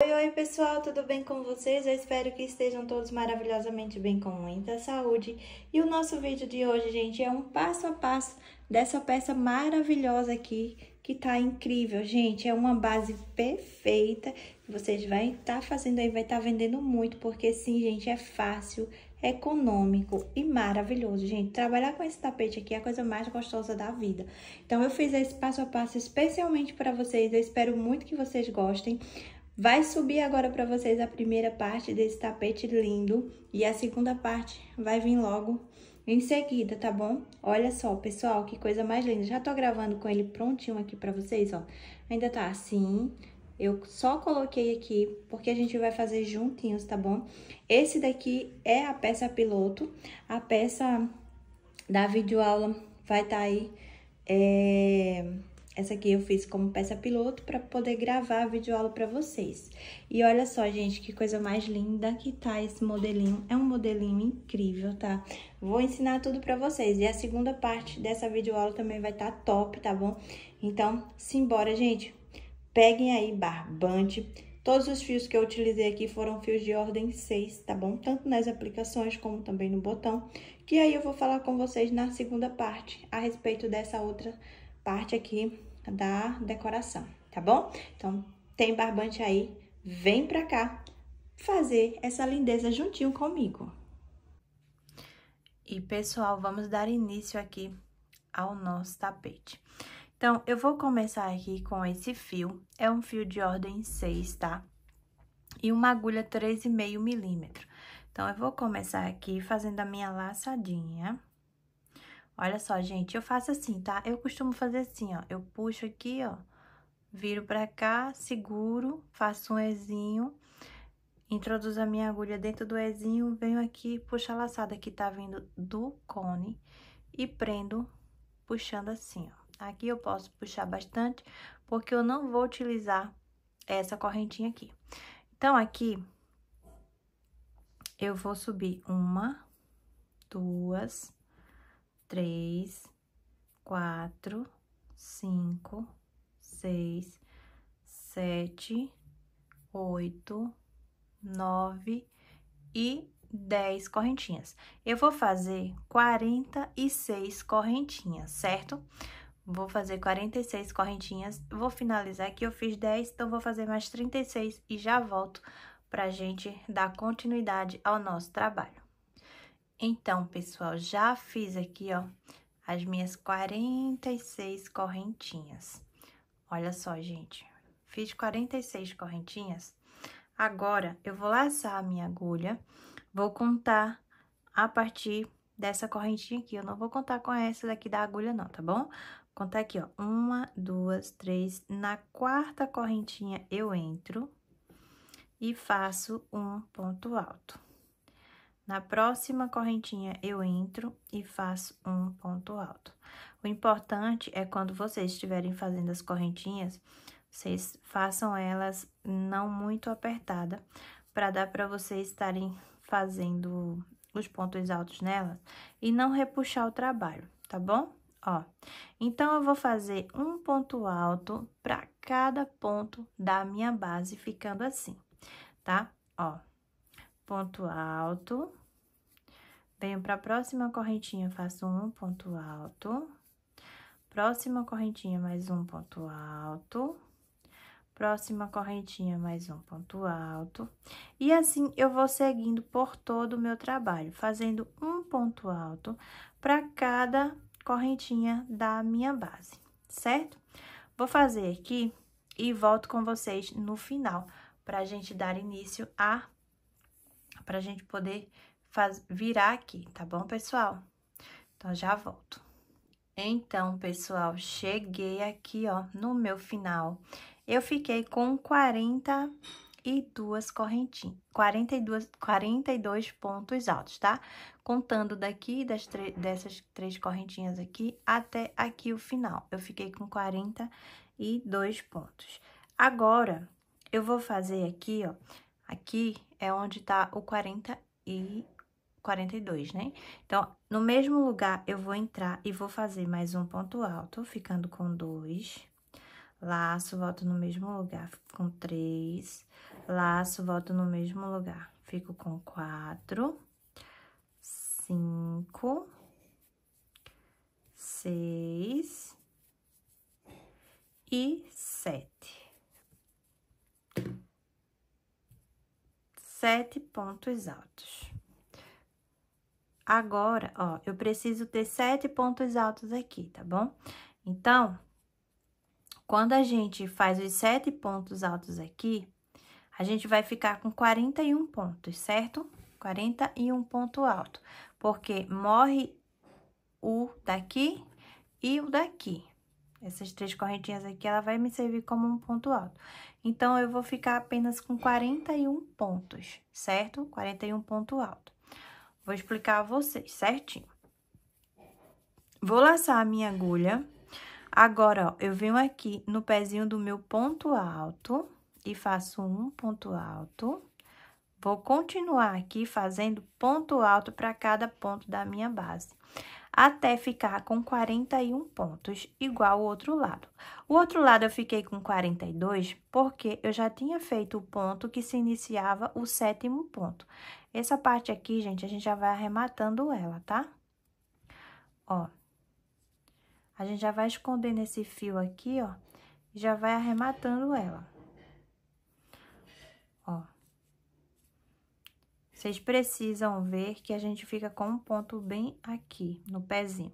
Oi, oi pessoal, tudo bem com vocês? Eu espero que estejam todos maravilhosamente bem, com muita saúde. E o nosso vídeo de hoje, gente, é um passo a passo dessa peça maravilhosa aqui, que tá incrível, gente. É uma base perfeita, que vocês vão estar tá fazendo aí, vai estar tá vendendo muito, porque sim, gente, é fácil, econômico e maravilhoso, gente. Trabalhar com esse tapete aqui é a coisa mais gostosa da vida. Então, eu fiz esse passo a passo especialmente para vocês. Eu espero muito que vocês gostem. Vai subir agora para vocês a primeira parte desse tapete lindo e a segunda parte vai vir logo em seguida, tá bom? Olha só, pessoal, que coisa mais linda. Já tô gravando com ele prontinho aqui pra vocês, ó. Ainda tá assim. Eu só coloquei aqui porque a gente vai fazer juntinhos, tá bom? Esse daqui é a peça piloto. A peça da videoaula vai estar tá aí é, essa aqui eu fiz como peça piloto para poder gravar a videoaula para vocês. E olha só, gente, que coisa mais linda que tá esse modelinho. É um modelinho incrível, tá? Vou ensinar tudo para vocês. E a segunda parte dessa videoaula também vai estar tá top, tá bom? Então, simbora, gente. Peguem aí barbante. Todos os fios que eu utilizei aqui foram fios de ordem 6, tá bom? Tanto nas aplicações como também no botão. Que aí eu vou falar com vocês na segunda parte a respeito dessa outra parte aqui da decoração, tá bom? Então, tem barbante aí, vem pra cá fazer essa lindeza juntinho comigo. E, pessoal, vamos dar início aqui ao nosso tapete. Então, eu vou começar aqui com esse fio, é um fio de ordem 6, tá? E uma agulha 3,5 milímetro. Então, eu vou começar aqui fazendo a minha laçadinha. Olha só, gente, eu faço assim, tá? Eu costumo fazer assim, ó, eu puxo aqui, ó, viro pra cá, seguro, faço um ezinho, introduzo a minha agulha dentro do ezinho, venho aqui, puxo a laçada que tá vindo do cone e prendo puxando assim, ó. Aqui eu posso puxar bastante, porque eu não vou utilizar essa correntinha aqui. Então, aqui, eu vou subir uma, duas, três, quatro, cinco, seis, sete, oito, nove e dez correntinhas. Eu vou fazer quarenta e seis correntinhas, certo? Vou fazer 46 correntinhas, vou finalizar aqui, eu fiz 10, então vou fazer mais 36 e já volto pra gente dar continuidade ao nosso trabalho. Então, pessoal, já fiz aqui, ó, as minhas 46 correntinhas. Olha só, gente, fiz 46 correntinhas. Agora, eu vou laçar a minha agulha, vou contar a partir dessa correntinha aqui. Eu não vou contar com essa daqui da agulha não, tá bom? Vou contar aqui, ó, uma, duas, três, na quarta correntinha eu entro e faço um ponto alto. Na próxima correntinha, eu entro e faço um ponto alto. O importante é quando vocês estiverem fazendo as correntinhas, vocês façam elas não muito apertada, para dar para vocês estarem fazendo os pontos altos nelas e não repuxar o trabalho, tá bom? Ó, então, eu vou fazer um ponto alto para cada ponto da minha base, ficando assim, tá? Ó, ponto alto, Venho para a próxima correntinha, faço um ponto alto. Próxima correntinha, mais um ponto alto. Próxima correntinha, mais um ponto alto. E assim, eu vou seguindo por todo o meu trabalho, fazendo um ponto alto para cada correntinha da minha base, certo? Vou fazer aqui e volto com vocês no final, para a gente dar início a... para a gente poder faz, virar aqui, tá bom, pessoal? Então, já volto. Então, pessoal, cheguei aqui, ó, no meu final. Eu fiquei com 42 correntinhas, 42, 42 pontos altos, tá? Contando daqui, das dessas três correntinhas aqui, até aqui o final. Eu fiquei com 42 pontos. Agora, eu vou fazer aqui, ó, aqui é onde tá o 41 42, né? Então, no mesmo lugar, eu vou entrar e vou fazer mais um ponto alto, ficando com dois. Laço, volto no mesmo lugar, fico com três. Laço, volto no mesmo lugar, fico com quatro. Cinco. Seis. E sete. sete pontos altos. Agora, ó, eu preciso ter sete pontos altos aqui, tá bom? Então, quando a gente faz os sete pontos altos aqui, a gente vai ficar com 41 pontos, certo? 41 ponto alto, porque morre o daqui e o daqui. Essas três correntinhas aqui, ela vai me servir como um ponto alto. Então, eu vou ficar apenas com 41 pontos, certo? 41 ponto alto. Vou explicar a vocês certinho. Vou laçar a minha agulha. Agora, ó, eu venho aqui no pezinho do meu ponto alto e faço um ponto alto. Vou continuar aqui fazendo ponto alto para cada ponto da minha base até ficar com 41 pontos, igual o outro lado. O outro lado eu fiquei com 42 porque eu já tinha feito o ponto que se iniciava o sétimo ponto. Essa parte aqui, gente, a gente já vai arrematando ela, tá? Ó, a gente já vai esconder nesse fio aqui, ó, e já vai arrematando ela. Vocês precisam ver que a gente fica com um ponto bem aqui, no pezinho.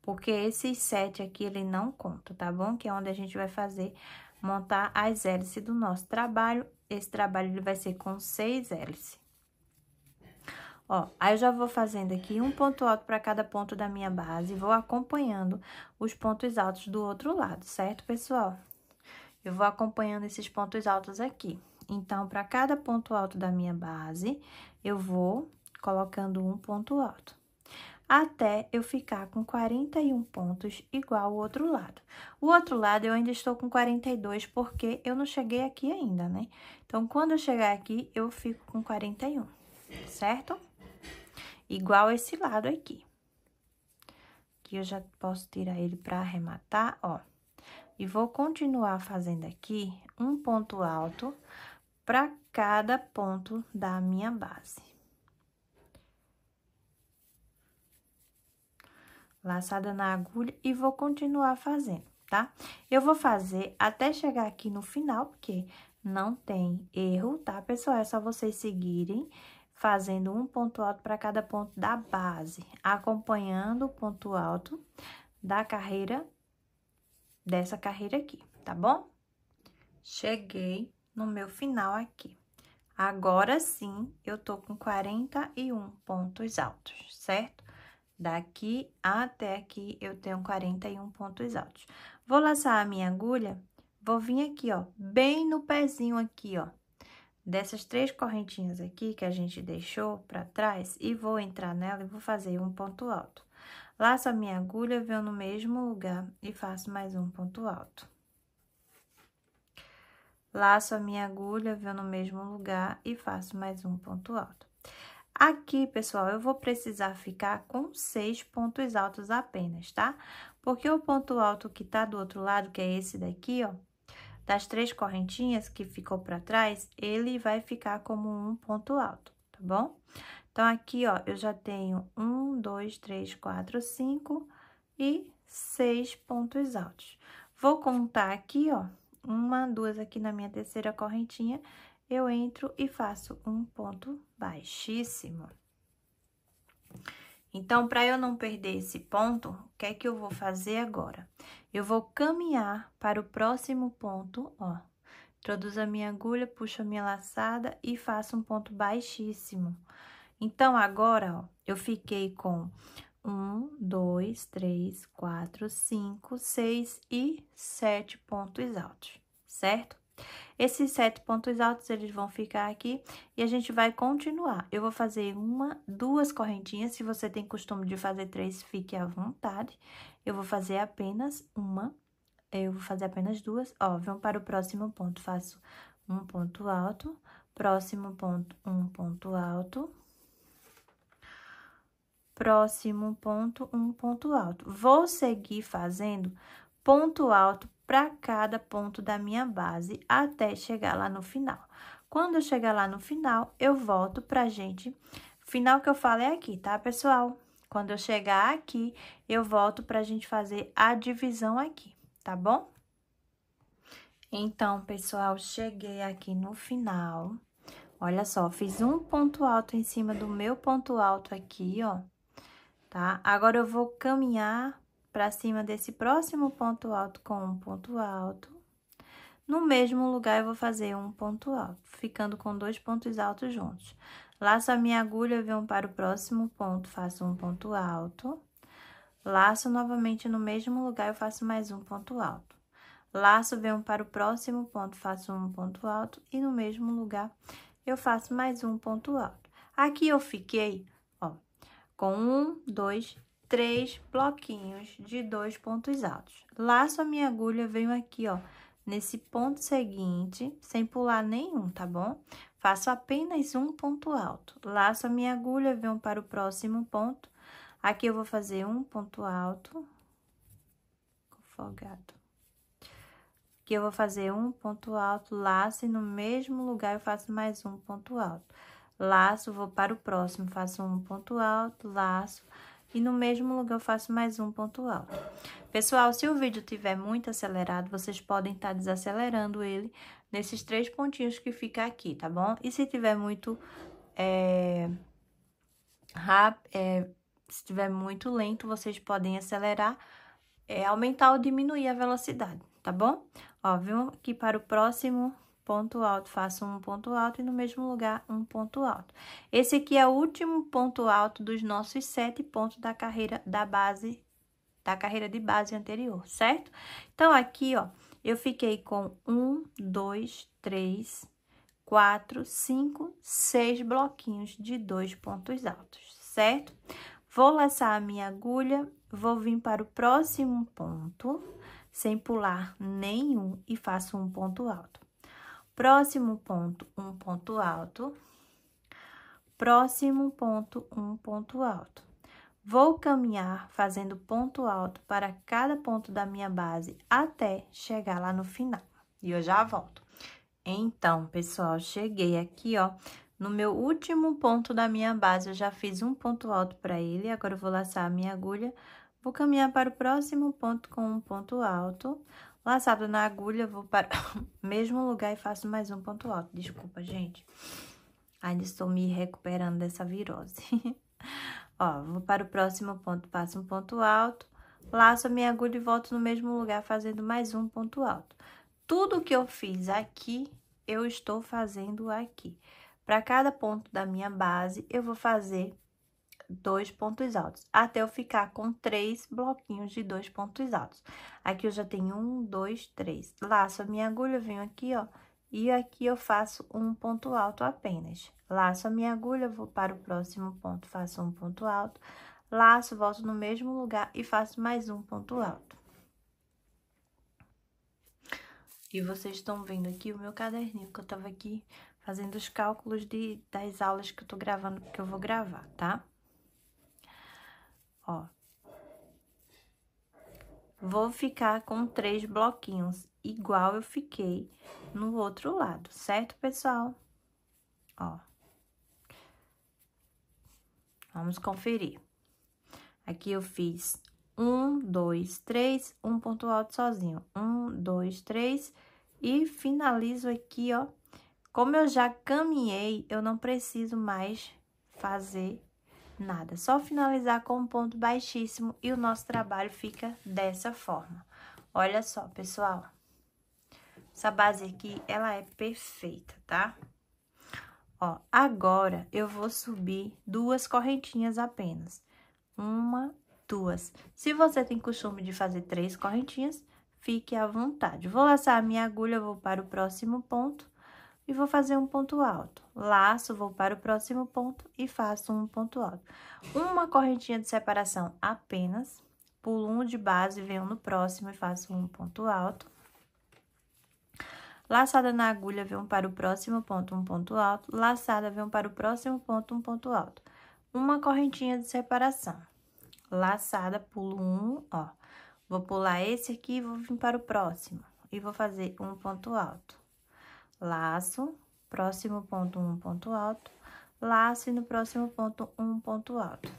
Porque esses sete aqui, ele não conta, tá bom? Que é onde a gente vai fazer, montar as hélices do nosso trabalho. Esse trabalho, ele vai ser com seis hélices. Ó, aí eu já vou fazendo aqui um ponto alto para cada ponto da minha base, vou acompanhando os pontos altos do outro lado, certo, pessoal? Eu vou acompanhando esses pontos altos aqui. Então, para cada ponto alto da minha base, eu vou colocando um ponto alto, até eu ficar com 41 pontos igual o outro lado. O outro lado eu ainda estou com 42, porque eu não cheguei aqui ainda, né? Então, quando eu chegar aqui, eu fico com 41, certo? Igual esse lado aqui. Aqui eu já posso tirar ele para arrematar, ó. E vou continuar fazendo aqui um ponto alto para cada ponto da minha base. Laçada na agulha e vou continuar fazendo, tá? Eu vou fazer até chegar aqui no final, porque não tem erro, tá, pessoal? É só vocês seguirem fazendo um ponto alto para cada ponto da base, acompanhando o ponto alto da carreira, dessa carreira aqui, tá bom? Cheguei no meu final aqui. Agora sim, eu tô com 41 pontos altos, certo? Daqui até aqui, eu tenho 41 pontos altos. Vou laçar a minha agulha, vou vir aqui, ó, bem no pezinho aqui, ó. Dessas três correntinhas aqui que a gente deixou pra trás, e vou entrar nela e vou fazer um ponto alto. Laço a minha agulha, venho no mesmo lugar e faço mais um ponto alto. Laço a minha agulha, venho no mesmo lugar e faço mais um ponto alto. Aqui, pessoal, eu vou precisar ficar com seis pontos altos apenas, tá? Porque o ponto alto que tá do outro lado, que é esse daqui, ó, das três correntinhas que ficou para trás, ele vai ficar como um ponto alto, tá bom? Então, aqui, ó, eu já tenho um, dois, três, quatro, cinco e seis pontos altos. Vou contar aqui, ó, uma, duas aqui na minha terceira correntinha, eu entro e faço um ponto baixíssimo. Então, para eu não perder esse ponto, o que é que eu vou fazer agora? Eu vou caminhar para o próximo ponto, ó. Introduzo a minha agulha, puxo a minha laçada e faço um ponto baixíssimo. Então, agora, ó, eu fiquei com um, dois, três, quatro, cinco, seis e sete pontos altos, certo? Esses sete pontos altos, eles vão ficar aqui e a gente vai continuar. Eu vou fazer uma, duas correntinhas, se você tem costume de fazer três, fique à vontade. Eu vou fazer apenas uma, eu vou fazer apenas duas, ó, vamos para o próximo ponto, faço um ponto alto, próximo ponto, um ponto alto, próximo ponto, um ponto alto. Vou seguir fazendo ponto alto para cada ponto da minha base até chegar lá no final. Quando eu chegar lá no final, eu volto pra gente. Final que eu falo é aqui, tá, pessoal? Quando eu chegar aqui, eu volto pra gente fazer a divisão aqui, tá bom? Então, pessoal, cheguei aqui no final. Olha só, fiz um ponto alto em cima do meu ponto alto aqui, ó tá? Agora, eu vou caminhar para cima desse próximo ponto alto com um ponto alto. No mesmo lugar, eu vou fazer um ponto alto, ficando com dois pontos altos juntos. Laço a minha agulha, venho para o próximo ponto, faço um ponto alto. Laço novamente no mesmo lugar, eu faço mais um ponto alto. Laço, venho para o próximo ponto, faço um ponto alto. E no mesmo lugar, eu faço mais um ponto alto. Aqui eu fiquei com um, dois, três bloquinhos de dois pontos altos. Laço a minha agulha, venho aqui, ó, nesse ponto seguinte, sem pular nenhum, tá bom? Faço apenas um ponto alto. Laço a minha agulha, venho para o próximo ponto. Aqui eu vou fazer um ponto alto, folgado. Aqui eu vou fazer um ponto alto, laço e no mesmo lugar eu faço mais um ponto alto laço, vou para o próximo, faço um ponto alto, laço, e no mesmo lugar eu faço mais um ponto alto. Pessoal, se o vídeo tiver muito acelerado, vocês podem estar tá desacelerando ele nesses três pontinhos que fica aqui, tá bom? E se tiver muito é, rápido, é, se tiver muito lento, vocês podem acelerar, é, aumentar ou diminuir a velocidade, tá bom? Ó, vamos aqui para o próximo ponto alto, faço um ponto alto e no mesmo lugar um ponto alto. Esse aqui é o último ponto alto dos nossos sete pontos da carreira da base, da carreira de base anterior, certo? Então, aqui, ó, eu fiquei com um, dois, três, quatro, cinco, seis bloquinhos de dois pontos altos, certo? Vou laçar a minha agulha, vou vir para o próximo ponto, sem pular nenhum, e faço um ponto alto. Próximo ponto, um ponto alto. Próximo ponto, um ponto alto. Vou caminhar fazendo ponto alto para cada ponto da minha base até chegar lá no final. E eu já volto. Então, pessoal, cheguei aqui, ó, no meu último ponto da minha base, eu já fiz um ponto alto para ele, agora eu vou laçar a minha agulha, vou caminhar para o próximo ponto com um ponto alto, Laçado na agulha, vou para o mesmo lugar e faço mais um ponto alto. Desculpa, gente. Ainda estou me recuperando dessa virose. Ó, vou para o próximo ponto, faço um ponto alto, laço a minha agulha e volto no mesmo lugar fazendo mais um ponto alto. Tudo que eu fiz aqui, eu estou fazendo aqui. Para cada ponto da minha base, eu vou fazer dois pontos altos, até eu ficar com três bloquinhos de dois pontos altos. Aqui eu já tenho um, dois, três. Laço a minha agulha, venho aqui, ó, e aqui eu faço um ponto alto apenas. Laço a minha agulha, vou para o próximo ponto, faço um ponto alto. Laço, volto no mesmo lugar e faço mais um ponto alto. E vocês estão vendo aqui o meu caderninho, que eu tava aqui fazendo os cálculos de, das aulas que eu tô gravando, que eu vou gravar, tá? ó. Vou ficar com três bloquinhos, igual eu fiquei no outro lado, certo, pessoal? Ó. Vamos conferir. Aqui eu fiz um, dois, três, um ponto alto sozinho. Um, dois, três, e finalizo aqui, ó. Como eu já caminhei, eu não preciso mais fazer nada. Só finalizar com um ponto baixíssimo e o nosso trabalho fica dessa forma. Olha só, pessoal. Essa base aqui, ela é perfeita, tá? Ó, agora eu vou subir duas correntinhas apenas. Uma, duas. Se você tem costume de fazer três correntinhas, fique à vontade. Vou laçar a minha agulha, vou para o próximo ponto e vou fazer um ponto alto. Laço, vou para o próximo ponto e faço um ponto alto. Uma correntinha de separação apenas, pulo um de base, venho no próximo e faço um ponto alto. Laçada na agulha, venho para o próximo ponto, um ponto alto. Laçada, venho para o próximo ponto, um ponto alto. Uma correntinha de separação. Laçada, pulo um, ó. Vou pular esse aqui e vou vir para o próximo. E vou fazer um ponto alto laço, próximo ponto, um ponto alto, laço e no próximo ponto, um ponto alto.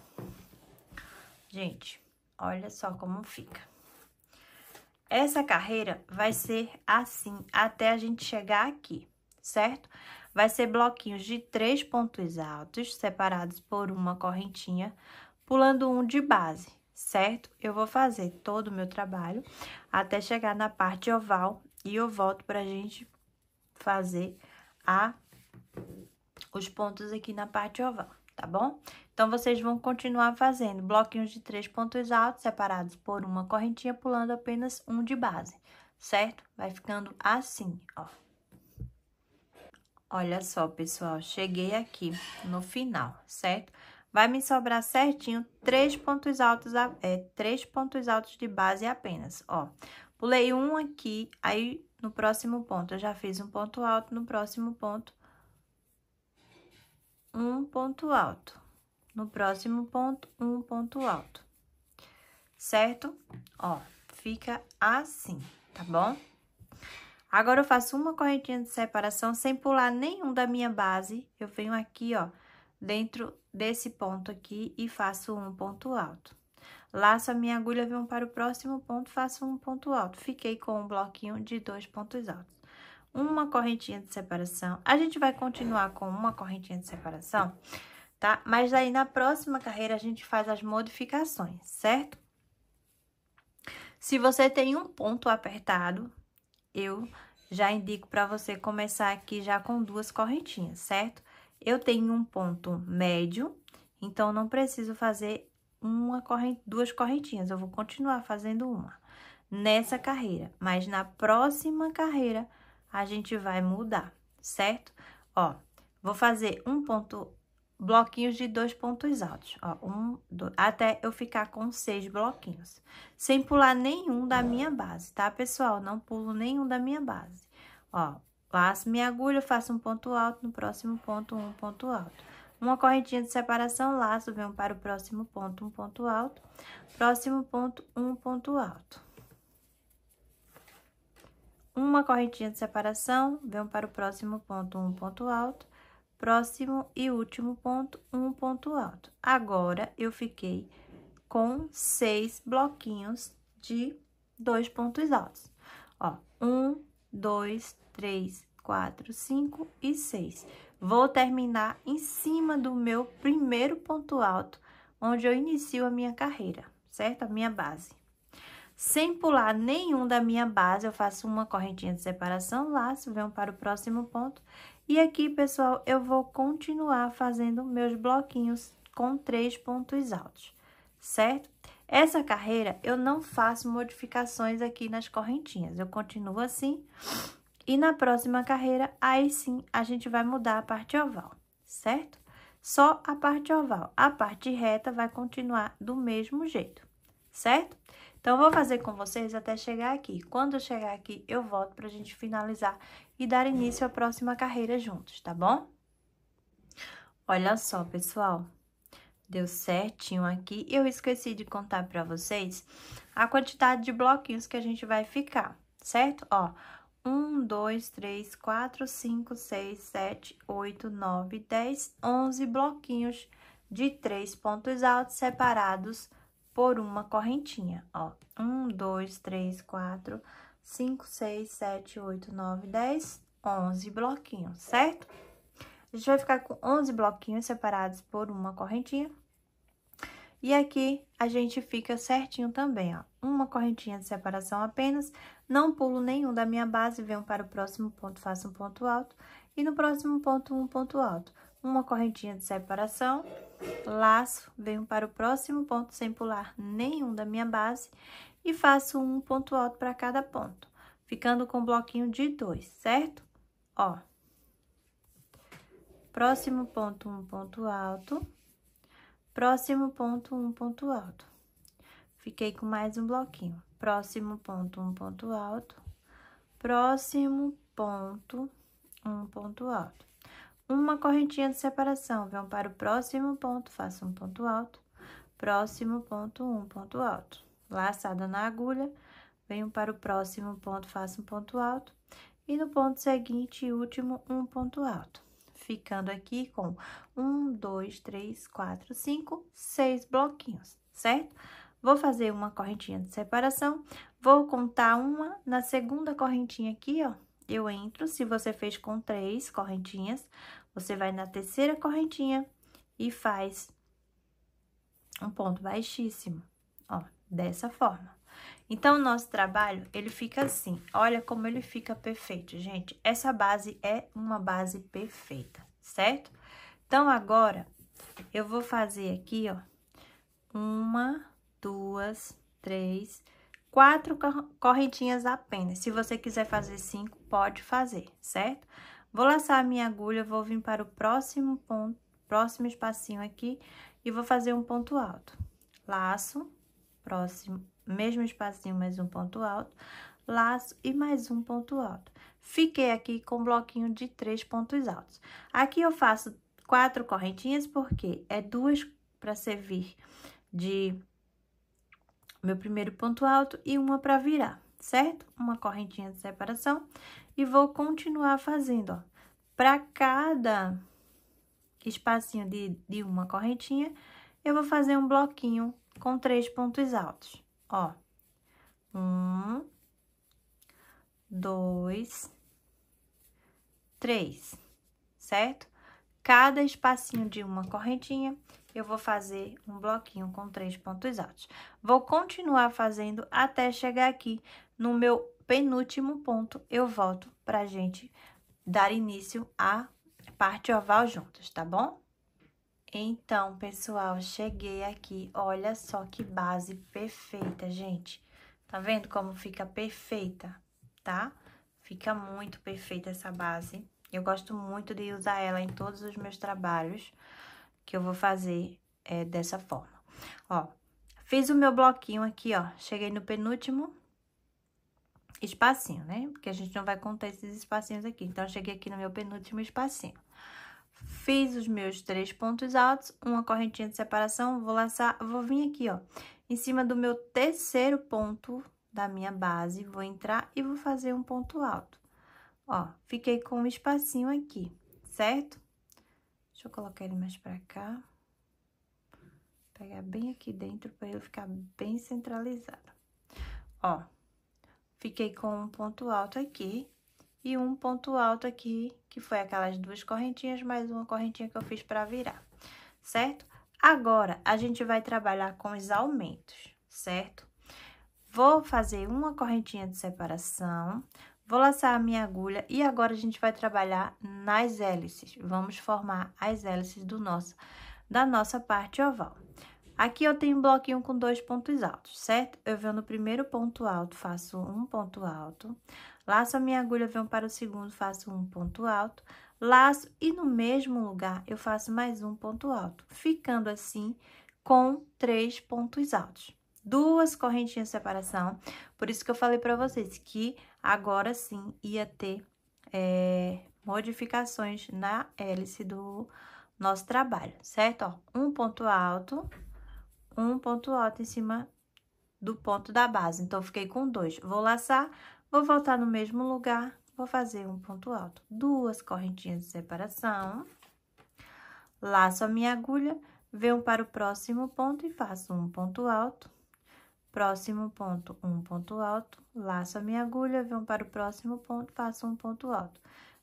Gente, olha só como fica. Essa carreira vai ser assim até a gente chegar aqui, certo? Vai ser bloquinhos de três pontos altos, separados por uma correntinha, pulando um de base, certo? Eu vou fazer todo o meu trabalho até chegar na parte oval e eu volto pra gente fazer a os pontos aqui na parte oval, tá bom? Então, vocês vão continuar fazendo bloquinhos de três pontos altos separados por uma correntinha, pulando apenas um de base, certo? Vai ficando assim, ó. Olha só, pessoal, cheguei aqui no final, certo? Vai me sobrar certinho três pontos altos, é, três pontos altos de base apenas, ó. Pulei um aqui, aí no próximo ponto. Eu já fiz um ponto alto, no próximo ponto, um ponto alto. No próximo ponto, um ponto alto. Certo? Ó, fica assim, tá bom? Agora, eu faço uma correntinha de separação sem pular nenhum da minha base. Eu venho aqui, ó, dentro desse ponto aqui e faço um ponto alto. Laço a minha agulha, venho para o próximo ponto, faço um ponto alto. Fiquei com um bloquinho de dois pontos altos. Uma correntinha de separação. A gente vai continuar com uma correntinha de separação, tá? Mas aí, na próxima carreira, a gente faz as modificações, certo? Se você tem um ponto apertado, eu já indico para você começar aqui já com duas correntinhas, certo? Eu tenho um ponto médio, então, não preciso fazer uma corrente, duas correntinhas, eu vou continuar fazendo uma nessa carreira, mas na próxima carreira a gente vai mudar, certo? Ó, vou fazer um ponto, bloquinhos de dois pontos altos, ó, um, dois, até eu ficar com seis bloquinhos, sem pular nenhum da minha base, tá, pessoal? Não pulo nenhum da minha base, ó, laço minha agulha, faço um ponto alto, no próximo ponto, um ponto alto. Uma correntinha de separação, laço, venho para o próximo ponto, um ponto alto. Próximo ponto, um ponto alto. Uma correntinha de separação, venho para o próximo ponto, um ponto alto. Próximo e último ponto, um ponto alto. Agora, eu fiquei com seis bloquinhos de dois pontos altos. Ó, um, dois, três, quatro, cinco e seis Vou terminar em cima do meu primeiro ponto alto, onde eu inicio a minha carreira, certo? A minha base. Sem pular nenhum da minha base, eu faço uma correntinha de separação, laço, venho para o próximo ponto. E aqui, pessoal, eu vou continuar fazendo meus bloquinhos com três pontos altos, certo? Essa carreira, eu não faço modificações aqui nas correntinhas, eu continuo assim e na próxima carreira, aí sim, a gente vai mudar a parte oval, certo? Só a parte oval. A parte reta vai continuar do mesmo jeito, certo? Então, vou fazer com vocês até chegar aqui. Quando eu chegar aqui, eu volto pra gente finalizar e dar início à próxima carreira juntos, tá bom? Olha só, pessoal. Deu certinho aqui. Eu esqueci de contar pra vocês a quantidade de bloquinhos que a gente vai ficar, certo? Ó, um, dois, três, quatro, cinco, seis, sete, oito, nove, dez, onze bloquinhos de três pontos altos separados por uma correntinha, ó. Um, dois, três, quatro, cinco, seis, sete, oito, nove, dez, onze bloquinhos, certo? A gente vai ficar com onze bloquinhos separados por uma correntinha. E aqui, a gente fica certinho também, ó. Uma correntinha de separação apenas, não pulo nenhum da minha base, venho para o próximo ponto, faço um ponto alto. E no próximo ponto, um ponto alto. Uma correntinha de separação, laço, venho para o próximo ponto sem pular nenhum da minha base. E faço um ponto alto para cada ponto, ficando com um bloquinho de dois, certo? Ó. Próximo ponto, um ponto alto Próximo ponto, um ponto alto. Fiquei com mais um bloquinho. Próximo ponto, um ponto alto. Próximo ponto, um ponto alto. Uma correntinha de separação, vão para o próximo ponto, faço um ponto alto. Próximo ponto, um ponto alto. Laçada na agulha, venho para o próximo ponto, faço um ponto alto. E no ponto seguinte, último, um ponto alto ficando aqui com um, dois, três, quatro, cinco, seis bloquinhos, certo? Vou fazer uma correntinha de separação, vou contar uma, na segunda correntinha aqui, ó, eu entro, se você fez com três correntinhas, você vai na terceira correntinha e faz um ponto baixíssimo, ó, dessa forma. Então, o nosso trabalho, ele fica assim. Olha como ele fica perfeito, gente. Essa base é uma base perfeita, certo? Então, agora, eu vou fazer aqui, ó, uma, duas, três, quatro correntinhas apenas. Se você quiser fazer cinco, pode fazer, certo? Vou laçar a minha agulha, vou vir para o próximo ponto, próximo espacinho aqui e vou fazer um ponto alto. Laço, próximo mesmo espacinho, mais um ponto alto, laço e mais um ponto alto. Fiquei aqui com bloquinho de três pontos altos. Aqui eu faço quatro correntinhas, porque é duas para servir de meu primeiro ponto alto e uma para virar, certo? Uma correntinha de separação e vou continuar fazendo, ó. Para cada espacinho de, de uma correntinha, eu vou fazer um bloquinho com três pontos altos ó. Um, dois, três, certo? Cada espacinho de uma correntinha, eu vou fazer um bloquinho com três pontos altos. Vou continuar fazendo até chegar aqui no meu penúltimo ponto, eu volto pra gente dar início à parte oval juntas, tá bom? Então, pessoal, cheguei aqui. Olha só que base perfeita, gente. Tá vendo como fica perfeita, tá? Fica muito perfeita essa base. Eu gosto muito de usar ela em todos os meus trabalhos que eu vou fazer é, dessa forma. Ó, fiz o meu bloquinho aqui, ó. Cheguei no penúltimo espacinho, né? Porque a gente não vai contar esses espacinhos aqui. Então, cheguei aqui no meu penúltimo espacinho. Fiz os meus três pontos altos, uma correntinha de separação, vou laçar, vou vir aqui, ó, em cima do meu terceiro ponto da minha base, vou entrar e vou fazer um ponto alto. Ó, fiquei com um espacinho aqui, certo? Deixa eu colocar ele mais pra cá. Pegar bem aqui dentro pra ele ficar bem centralizado. Ó, fiquei com um ponto alto aqui, e um ponto alto aqui, que foi aquelas duas correntinhas, mais uma correntinha que eu fiz para virar, certo? Agora, a gente vai trabalhar com os aumentos, certo? Vou fazer uma correntinha de separação, vou laçar a minha agulha e agora a gente vai trabalhar nas hélices. Vamos formar as hélices do nosso, da nossa parte oval. Aqui eu tenho um bloquinho com dois pontos altos, certo? Eu venho no primeiro ponto alto, faço um ponto alto. Laço a minha agulha, venho para o segundo, faço um ponto alto. Laço e no mesmo lugar eu faço mais um ponto alto, ficando assim com três pontos altos. Duas correntinhas de separação, por isso que eu falei para vocês que agora sim ia ter é, modificações na hélice do nosso trabalho, certo? Ó, um ponto alto, um ponto alto em cima do ponto da base. Então, fiquei com dois. Vou laçar, Vou voltar no mesmo lugar, vou fazer um ponto alto, duas correntinhas de separação, laço a minha agulha, venho para o próximo ponto e faço um ponto alto, próximo ponto, um ponto alto, laço a minha agulha, venho para o próximo ponto, faço um ponto alto,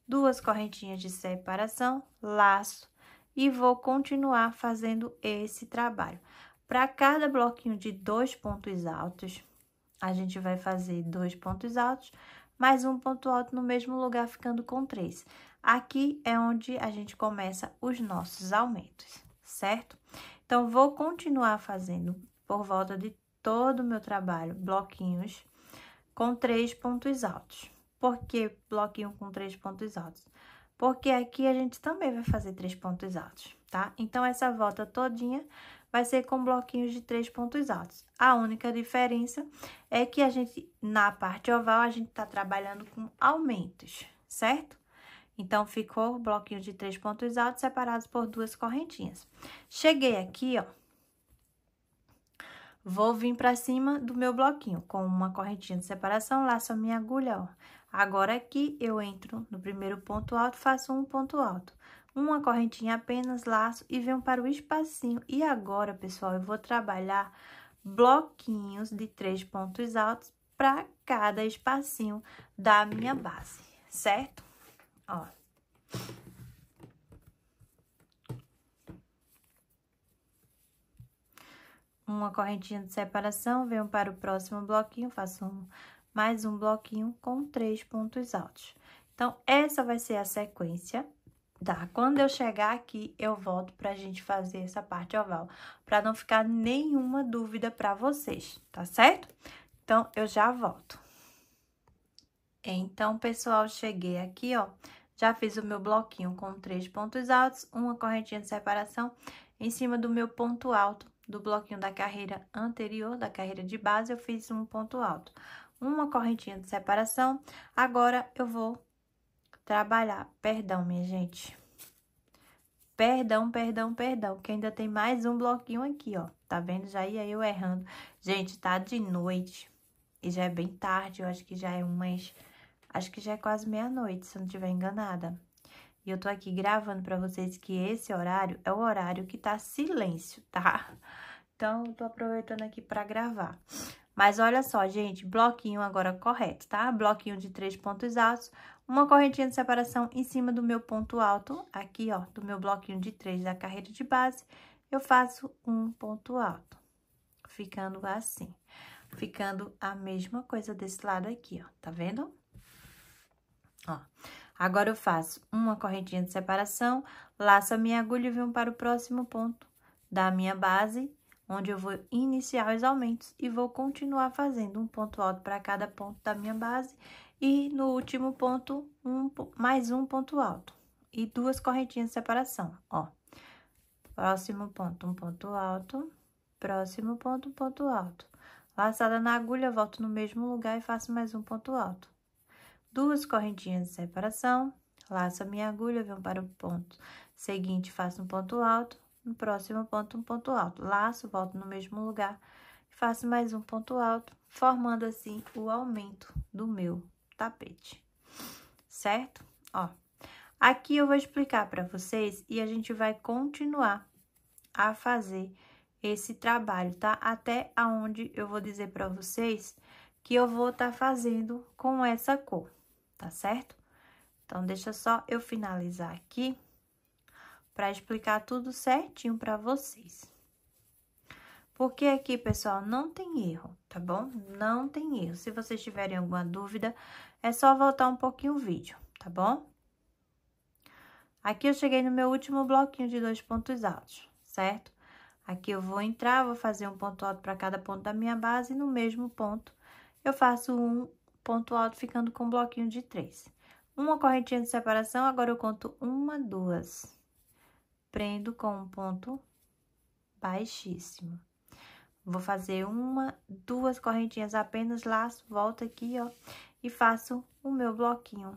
duas correntinhas de separação, laço e vou continuar fazendo esse trabalho. Para cada bloquinho de dois pontos altos, a gente vai fazer dois pontos altos, mais um ponto alto no mesmo lugar, ficando com três. Aqui é onde a gente começa os nossos aumentos, certo? Então, vou continuar fazendo por volta de todo o meu trabalho, bloquinhos com três pontos altos. Por que bloquinho com três pontos altos? Porque aqui a gente também vai fazer três pontos altos, tá? Então, essa volta todinha vai ser com bloquinhos de três pontos altos. A única diferença é que a gente, na parte oval, a gente tá trabalhando com aumentos, certo? Então, ficou bloquinho de três pontos altos separados por duas correntinhas. Cheguei aqui, ó. Vou vir pra cima do meu bloquinho com uma correntinha de separação, laço a minha agulha, ó. Agora, aqui, eu entro no primeiro ponto alto, faço um ponto alto uma correntinha apenas, laço e venho para o espacinho. E agora, pessoal, eu vou trabalhar bloquinhos de três pontos altos para cada espacinho da minha base, certo? Ó. Uma correntinha de separação, venho para o próximo bloquinho, faço um, mais um bloquinho com três pontos altos. Então, essa vai ser a sequência Tá, quando eu chegar aqui, eu volto pra gente fazer essa parte oval, pra não ficar nenhuma dúvida pra vocês, tá certo? Então, eu já volto. Então, pessoal, cheguei aqui, ó, já fiz o meu bloquinho com três pontos altos, uma correntinha de separação em cima do meu ponto alto do bloquinho da carreira anterior, da carreira de base, eu fiz um ponto alto. Uma correntinha de separação, agora eu vou trabalhar. Perdão, minha gente. Perdão, perdão, perdão, que ainda tem mais um bloquinho aqui, ó. Tá vendo? Já ia eu errando. Gente, tá de noite e já é bem tarde, eu acho que já é umas... Acho que já é quase meia-noite, se eu não estiver enganada. E eu tô aqui gravando pra vocês que esse horário é o horário que tá silêncio, tá? Então, eu tô aproveitando aqui pra gravar. Mas olha só, gente, bloquinho agora correto, tá? Bloquinho de três pontos altos, uma correntinha de separação em cima do meu ponto alto, aqui, ó, do meu bloquinho de três da carreira de base, eu faço um ponto alto, ficando assim. Ficando a mesma coisa desse lado aqui, ó, tá vendo? Ó, agora eu faço uma correntinha de separação, laço a minha agulha e venho para o próximo ponto da minha base, onde eu vou iniciar os aumentos e vou continuar fazendo um ponto alto para cada ponto da minha base e no último ponto, um, mais um ponto alto e duas correntinhas de separação, ó. Próximo ponto, um ponto alto, próximo ponto, um ponto alto. Laçada na agulha, volto no mesmo lugar e faço mais um ponto alto. Duas correntinhas de separação, laço a minha agulha, venho para o ponto seguinte, faço um ponto alto, no próximo ponto, um ponto alto. Laço, volto no mesmo lugar, faço mais um ponto alto, formando assim o aumento do meu tapete, certo? Ó, aqui eu vou explicar para vocês e a gente vai continuar a fazer esse trabalho, tá? Até aonde eu vou dizer para vocês que eu vou estar tá fazendo com essa cor, tá certo? Então, deixa só eu finalizar aqui para explicar tudo certinho para vocês. Porque aqui, pessoal, não tem erro, tá bom? Não tem erro. Se vocês tiverem alguma dúvida, é só voltar um pouquinho o vídeo, tá bom? Aqui eu cheguei no meu último bloquinho de dois pontos altos, certo? Aqui eu vou entrar, vou fazer um ponto alto para cada ponto da minha base e no mesmo ponto eu faço um ponto alto ficando com um bloquinho de três. Uma correntinha de separação, agora eu conto uma, duas. Prendo com um ponto baixíssimo. Vou fazer uma, duas correntinhas apenas, laço, volta aqui, ó, e faço o meu bloquinho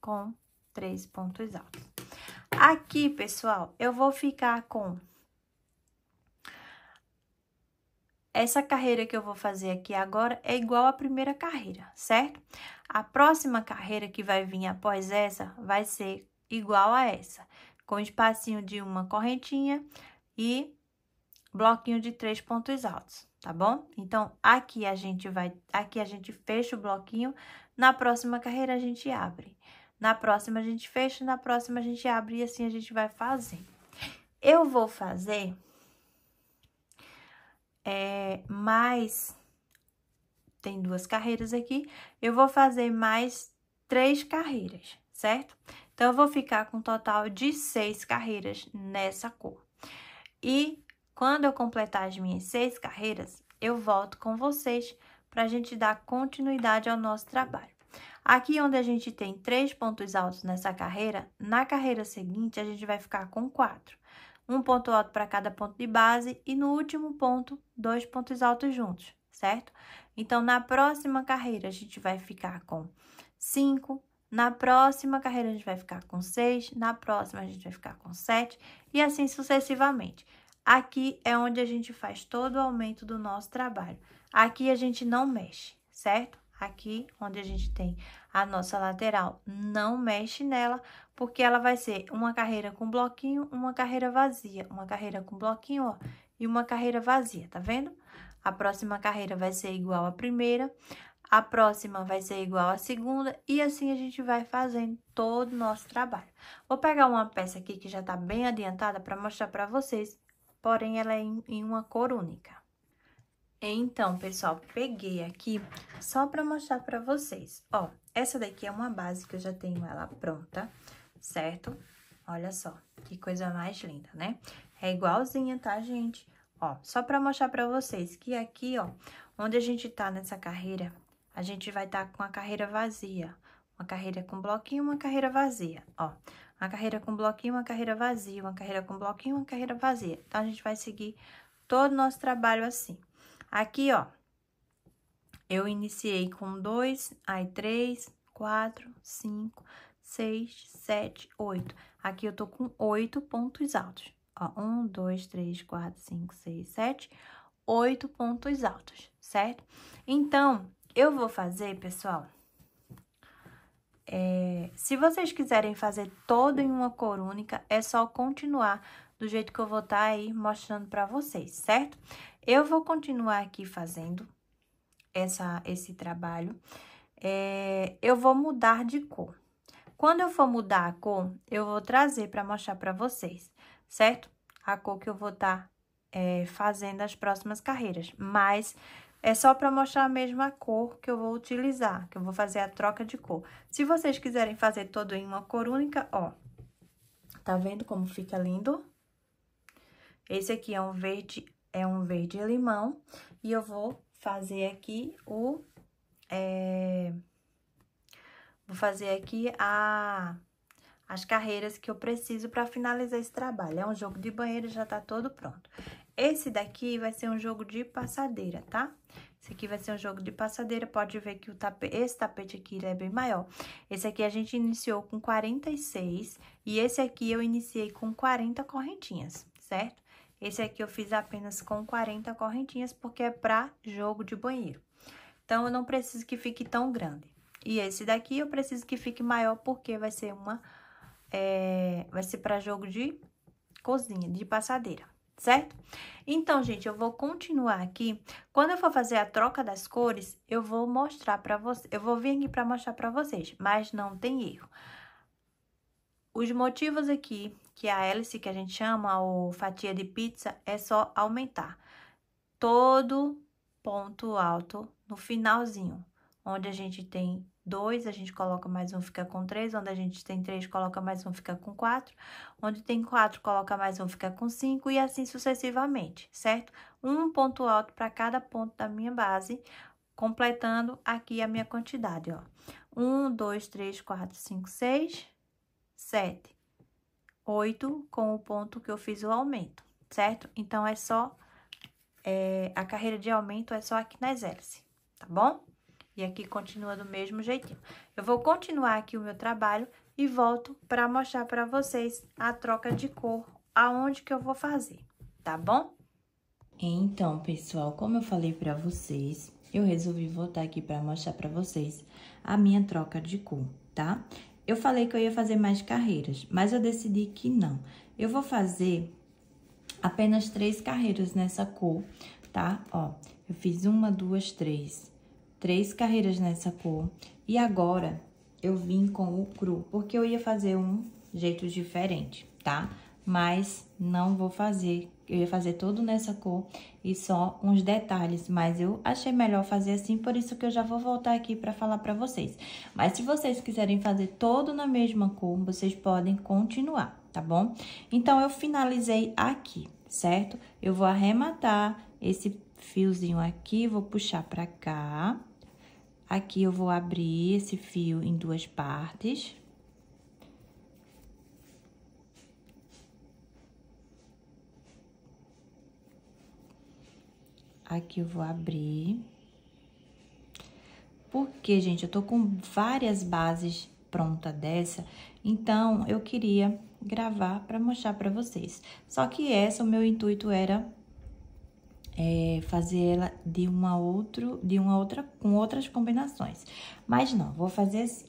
com três pontos altos. Aqui, pessoal, eu vou ficar com essa carreira que eu vou fazer aqui agora é igual à primeira carreira, certo? A próxima carreira que vai vir após essa vai ser igual a essa, com espacinho de uma correntinha e bloquinho de três pontos altos, tá bom? Então, aqui a gente vai, aqui a gente fecha o bloquinho, na próxima carreira a gente abre. Na próxima a gente fecha, na próxima a gente abre e assim a gente vai fazer. Eu vou fazer é, mais, tem duas carreiras aqui, eu vou fazer mais três carreiras, certo? Então, eu vou ficar com um total de seis carreiras nessa cor. E quando eu completar as minhas seis carreiras, eu volto com vocês para a gente dar continuidade ao nosso trabalho. Aqui onde a gente tem três pontos altos nessa carreira, na carreira seguinte a gente vai ficar com quatro. Um ponto alto para cada ponto de base e no último ponto, dois pontos altos juntos, certo? Então, na próxima carreira a gente vai ficar com cinco, na próxima carreira a gente vai ficar com seis, na próxima a gente vai ficar com sete e assim sucessivamente. Aqui é onde a gente faz todo o aumento do nosso trabalho. Aqui a gente não mexe, certo? Aqui onde a gente tem a nossa lateral, não mexe nela, porque ela vai ser uma carreira com bloquinho, uma carreira vazia, uma carreira com bloquinho, ó, e uma carreira vazia, tá vendo? A próxima carreira vai ser igual à primeira, a próxima vai ser igual à segunda, e assim a gente vai fazendo todo o nosso trabalho. Vou pegar uma peça aqui que já tá bem adiantada para mostrar para vocês porém ela é em, em uma cor única. Então, pessoal, peguei aqui só para mostrar para vocês. Ó, essa daqui é uma base que eu já tenho ela pronta, certo? Olha só, que coisa mais linda, né? É igualzinha, tá, gente? Ó, só para mostrar para vocês que aqui, ó, onde a gente tá nessa carreira, a gente vai estar tá com a carreira vazia. Uma carreira com bloquinho, uma carreira vazia, ó. Uma carreira com bloquinho, uma carreira vazia, uma carreira com bloquinho, uma carreira vazia. Então, a gente vai seguir todo o nosso trabalho assim. Aqui, ó, eu iniciei com dois, aí três, quatro, cinco, seis, sete, oito. Aqui eu tô com oito pontos altos. Ó, um, dois, três, quatro, cinco, seis, sete, oito pontos altos, certo? Então, eu vou fazer, pessoal, é, se vocês quiserem fazer todo em uma cor única, é só continuar do jeito que eu vou estar tá aí mostrando pra vocês, certo? Eu vou continuar aqui fazendo essa, esse trabalho. É, eu vou mudar de cor. Quando eu for mudar a cor, eu vou trazer pra mostrar pra vocês, certo? A cor que eu vou estar tá, é, fazendo as próximas carreiras. Mas, é só para mostrar a mesma cor que eu vou utilizar, que eu vou fazer a troca de cor. Se vocês quiserem fazer todo em uma cor única, ó, tá vendo como fica lindo? Esse aqui é um verde, é um verde limão, e eu vou fazer aqui o, é, vou fazer aqui a as carreiras que eu preciso para finalizar esse trabalho. É um jogo de banheiro, já tá todo pronto. Esse daqui vai ser um jogo de passadeira, tá? Esse aqui vai ser um jogo de passadeira, pode ver que o tapete, esse tapete aqui é bem maior. Esse aqui a gente iniciou com 46 e esse aqui eu iniciei com 40 correntinhas, certo? Esse aqui eu fiz apenas com 40 correntinhas porque é pra jogo de banheiro. Então, eu não preciso que fique tão grande. E esse daqui eu preciso que fique maior porque vai ser uma... É, vai ser pra jogo de cozinha, de passadeira certo? Então, gente, eu vou continuar aqui. Quando eu for fazer a troca das cores, eu vou mostrar para vocês, eu vou vir aqui para mostrar para vocês, mas não tem erro. Os motivos aqui, que a hélice que a gente chama, ou fatia de pizza, é só aumentar todo ponto alto no finalzinho, Onde a gente tem 2, a gente coloca mais um, fica com 3. Onde a gente tem 3, coloca mais um, fica com 4. Onde tem 4, coloca mais um, fica com 5 e assim sucessivamente, certo? Um ponto alto para cada ponto da minha base, completando aqui a minha quantidade, ó. 1, 2, 3, 4, 5, 6, 7, 8 com o ponto que eu fiz o aumento, certo? Então, é só... É, a carreira de aumento é só aqui nas hélices, tá bom? E aqui continua do mesmo jeitinho. Eu vou continuar aqui o meu trabalho e volto para mostrar para vocês a troca de cor, aonde que eu vou fazer, tá bom? Então, pessoal, como eu falei para vocês, eu resolvi voltar aqui para mostrar para vocês a minha troca de cor, tá? Eu falei que eu ia fazer mais carreiras, mas eu decidi que não. Eu vou fazer apenas três carreiras nessa cor, tá? Ó, eu fiz uma, duas, três, três carreiras nessa cor. E agora, eu vim com o cru, porque eu ia fazer um jeito diferente, tá? Mas não vou fazer, eu ia fazer todo nessa cor e só uns detalhes, mas eu achei melhor fazer assim, por isso que eu já vou voltar aqui para falar para vocês. Mas se vocês quiserem fazer todo na mesma cor, vocês podem continuar, tá bom? Então, eu finalizei aqui, certo? Eu vou arrematar esse fiozinho aqui, vou puxar para cá, Aqui eu vou abrir esse fio em duas partes. Aqui eu vou abrir. Porque, gente, eu tô com várias bases pronta dessa, então eu queria gravar para mostrar para vocês. Só que essa, o meu intuito era é, fazer ela de uma outro, de uma outra, com outras combinações. Mas não, vou fazer assim,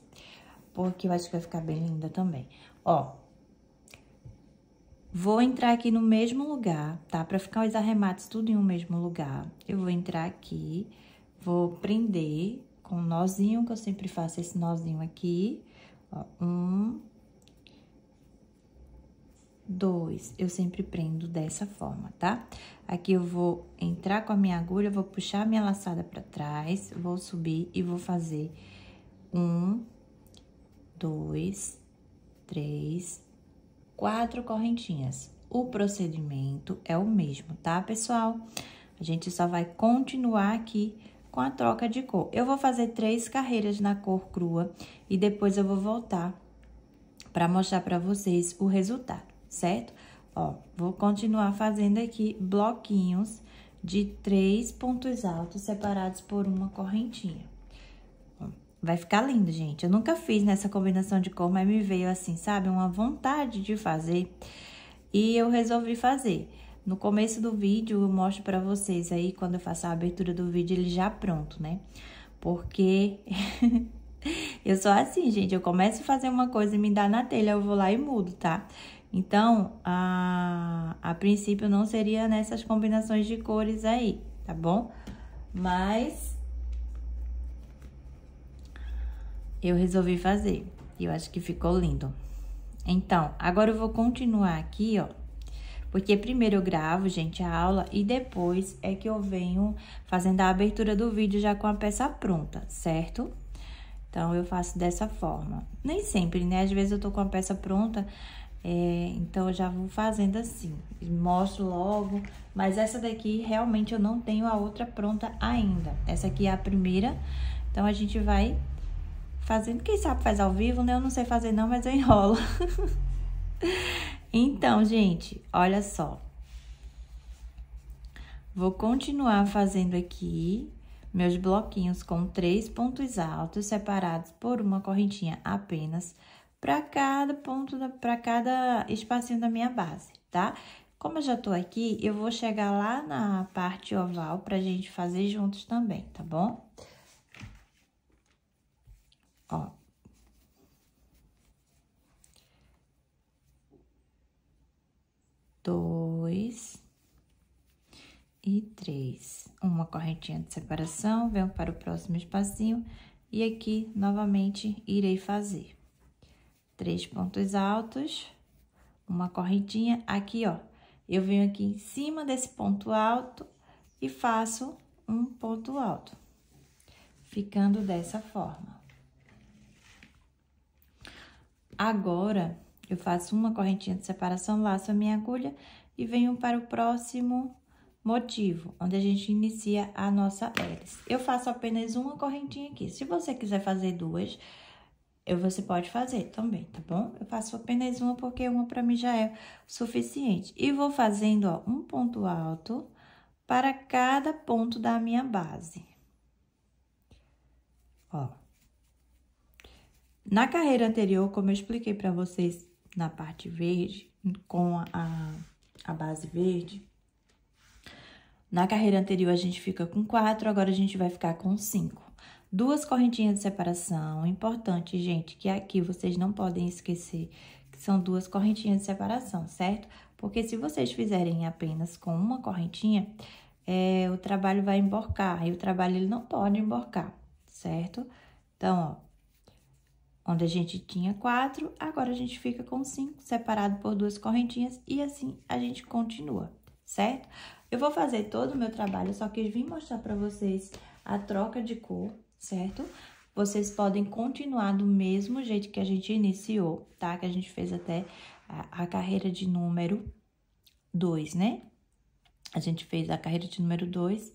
porque eu acho que vai ficar bem linda também. Ó, vou entrar aqui no mesmo lugar, tá? Pra ficar os arremates tudo em um mesmo lugar, eu vou entrar aqui, vou prender com um nozinho, que eu sempre faço esse nozinho aqui, ó, um, dois. Eu sempre prendo dessa forma, tá? Aqui eu vou entrar com a minha agulha, vou puxar a minha laçada pra trás, vou subir e vou fazer um, dois, três, quatro correntinhas. O procedimento é o mesmo, tá, pessoal? A gente só vai continuar aqui com a troca de cor. Eu vou fazer três carreiras na cor crua e depois eu vou voltar para mostrar para vocês o resultado certo? Ó, vou continuar fazendo aqui bloquinhos de três pontos altos separados por uma correntinha. Vai ficar lindo, gente. Eu nunca fiz nessa combinação de cor, mas me veio assim, sabe? Uma vontade de fazer e eu resolvi fazer. No começo do vídeo eu mostro pra vocês aí, quando eu faço a abertura do vídeo, ele já pronto, né? Porque eu sou assim, gente. Eu começo a fazer uma coisa e me dá na telha, eu vou lá e mudo, tá? Tá? Então, a, a princípio não seria nessas combinações de cores aí, tá bom? Mas eu resolvi fazer. E eu acho que ficou lindo. Então, agora eu vou continuar aqui, ó. Porque primeiro eu gravo, gente, a aula e depois é que eu venho fazendo a abertura do vídeo já com a peça pronta, certo? Então, eu faço dessa forma. Nem sempre, né? Às vezes eu tô com a peça pronta é, então, eu já vou fazendo assim, mostro logo. Mas essa daqui, realmente, eu não tenho a outra pronta ainda. Essa aqui é a primeira. Então, a gente vai fazendo. Quem sabe faz ao vivo, né? Eu não sei fazer não, mas eu enrolo. então, gente, olha só. Vou continuar fazendo aqui meus bloquinhos com três pontos altos separados por uma correntinha apenas para cada ponto, para cada espacinho da minha base, tá? Como eu já tô aqui, eu vou chegar lá na parte oval pra gente fazer juntos também, tá bom? Ó. Dois e três. Uma correntinha de separação, venho para o próximo espacinho e aqui, novamente, irei fazer três pontos altos, uma correntinha Aqui, ó, eu venho aqui em cima desse ponto alto e faço um ponto alto, ficando dessa forma. Agora, eu faço uma correntinha de separação, laço a minha agulha e venho para o próximo motivo, onde a gente inicia a nossa hélice. Eu faço apenas uma correntinha aqui. Se você quiser fazer duas, eu, você pode fazer também, tá bom? Eu faço apenas uma porque uma para mim já é suficiente. E vou fazendo ó, um ponto alto para cada ponto da minha base. Ó. Na carreira anterior, como eu expliquei para vocês na parte verde, com a, a base verde, na carreira anterior a gente fica com quatro, agora a gente vai ficar com cinco. Duas correntinhas de separação, é importante, gente, que aqui vocês não podem esquecer que são duas correntinhas de separação, certo? Porque se vocês fizerem apenas com uma correntinha, é, o trabalho vai emborcar, e o trabalho ele não pode emborcar, certo? Então, ó, onde a gente tinha quatro, agora a gente fica com cinco, separado por duas correntinhas, e assim a gente continua, certo? Eu vou fazer todo o meu trabalho, só que vim mostrar pra vocês a troca de cor, certo? Vocês podem continuar do mesmo jeito que a gente iniciou, tá? Que a gente fez até a, carreira de número 2, né? A gente fez a carreira de número 2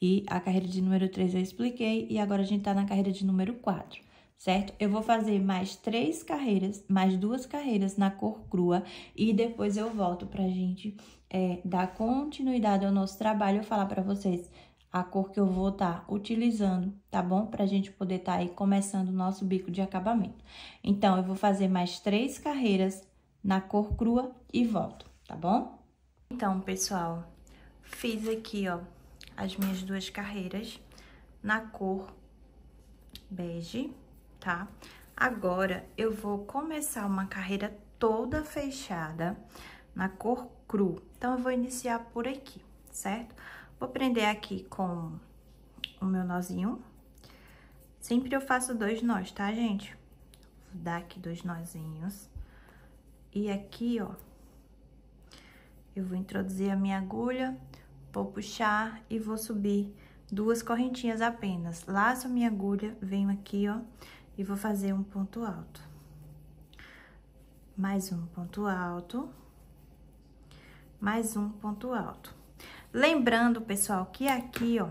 e a carreira de número 3 eu expliquei e agora a gente tá na carreira de número 4 certo? Eu vou fazer mais três carreiras, mais duas carreiras na cor crua e depois eu volto pra gente é, dar continuidade ao nosso trabalho. e falar para vocês a cor que eu vou estar tá utilizando, tá bom? Pra gente poder estar tá aí começando o nosso bico de acabamento. Então, eu vou fazer mais três carreiras na cor crua e volto, tá bom? Então, pessoal, fiz aqui, ó, as minhas duas carreiras na cor bege, tá? Agora, eu vou começar uma carreira toda fechada na cor cru. Então, eu vou iniciar por aqui, certo? Certo? Vou prender aqui com o meu nozinho. Sempre eu faço dois nós, tá, gente? Vou dar aqui dois nozinhos. E aqui, ó, eu vou introduzir a minha agulha, vou puxar e vou subir duas correntinhas apenas. Laço minha agulha, venho aqui, ó, e vou fazer um ponto alto. Mais um ponto alto. Mais um ponto alto. Lembrando, pessoal, que aqui, ó,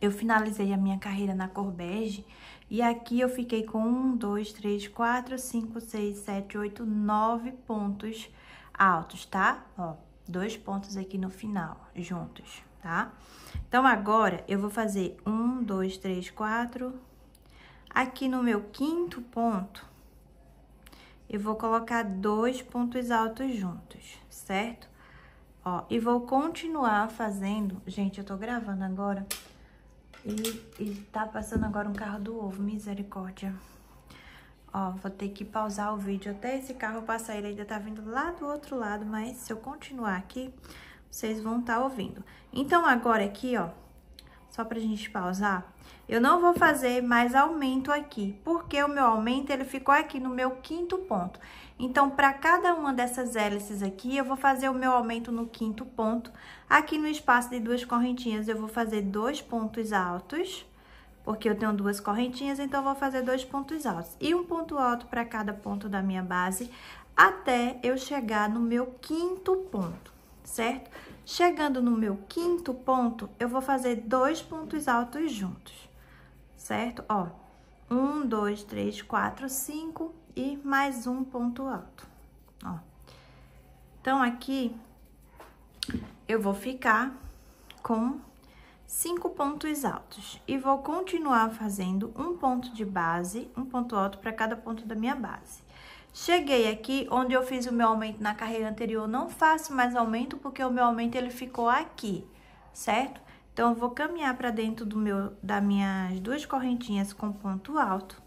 eu finalizei a minha carreira na cor bege. E aqui eu fiquei com um, dois, três, quatro, cinco, seis, sete, oito, nove pontos altos, tá? Ó, dois pontos aqui no final, juntos, tá? Então, agora, eu vou fazer um, dois, três, quatro. Aqui no meu quinto ponto, eu vou colocar dois pontos altos juntos, certo? Ó, e vou continuar fazendo... Gente, eu tô gravando agora e, e tá passando agora um carro do ovo, misericórdia. Ó, vou ter que pausar o vídeo até esse carro passar, ele ainda tá vindo lá do outro lado, mas se eu continuar aqui, vocês vão estar tá ouvindo. Então, agora aqui, ó, só pra gente pausar, eu não vou fazer mais aumento aqui, porque o meu aumento ele ficou aqui no meu quinto ponto. Então, para cada uma dessas hélices aqui, eu vou fazer o meu aumento no quinto ponto. Aqui no espaço de duas correntinhas, eu vou fazer dois pontos altos, porque eu tenho duas correntinhas, então vou fazer dois pontos altos. E um ponto alto para cada ponto da minha base, até eu chegar no meu quinto ponto, certo? Chegando no meu quinto ponto, eu vou fazer dois pontos altos juntos, certo? Ó, um, dois, três, quatro, cinco e mais um ponto alto, ó. Então, aqui, eu vou ficar com cinco pontos altos e vou continuar fazendo um ponto de base, um ponto alto para cada ponto da minha base. Cheguei aqui onde eu fiz o meu aumento na carreira anterior, não faço mais aumento porque o meu aumento ele ficou aqui, certo? Então, eu vou caminhar para dentro do meu, das minhas duas correntinhas com ponto alto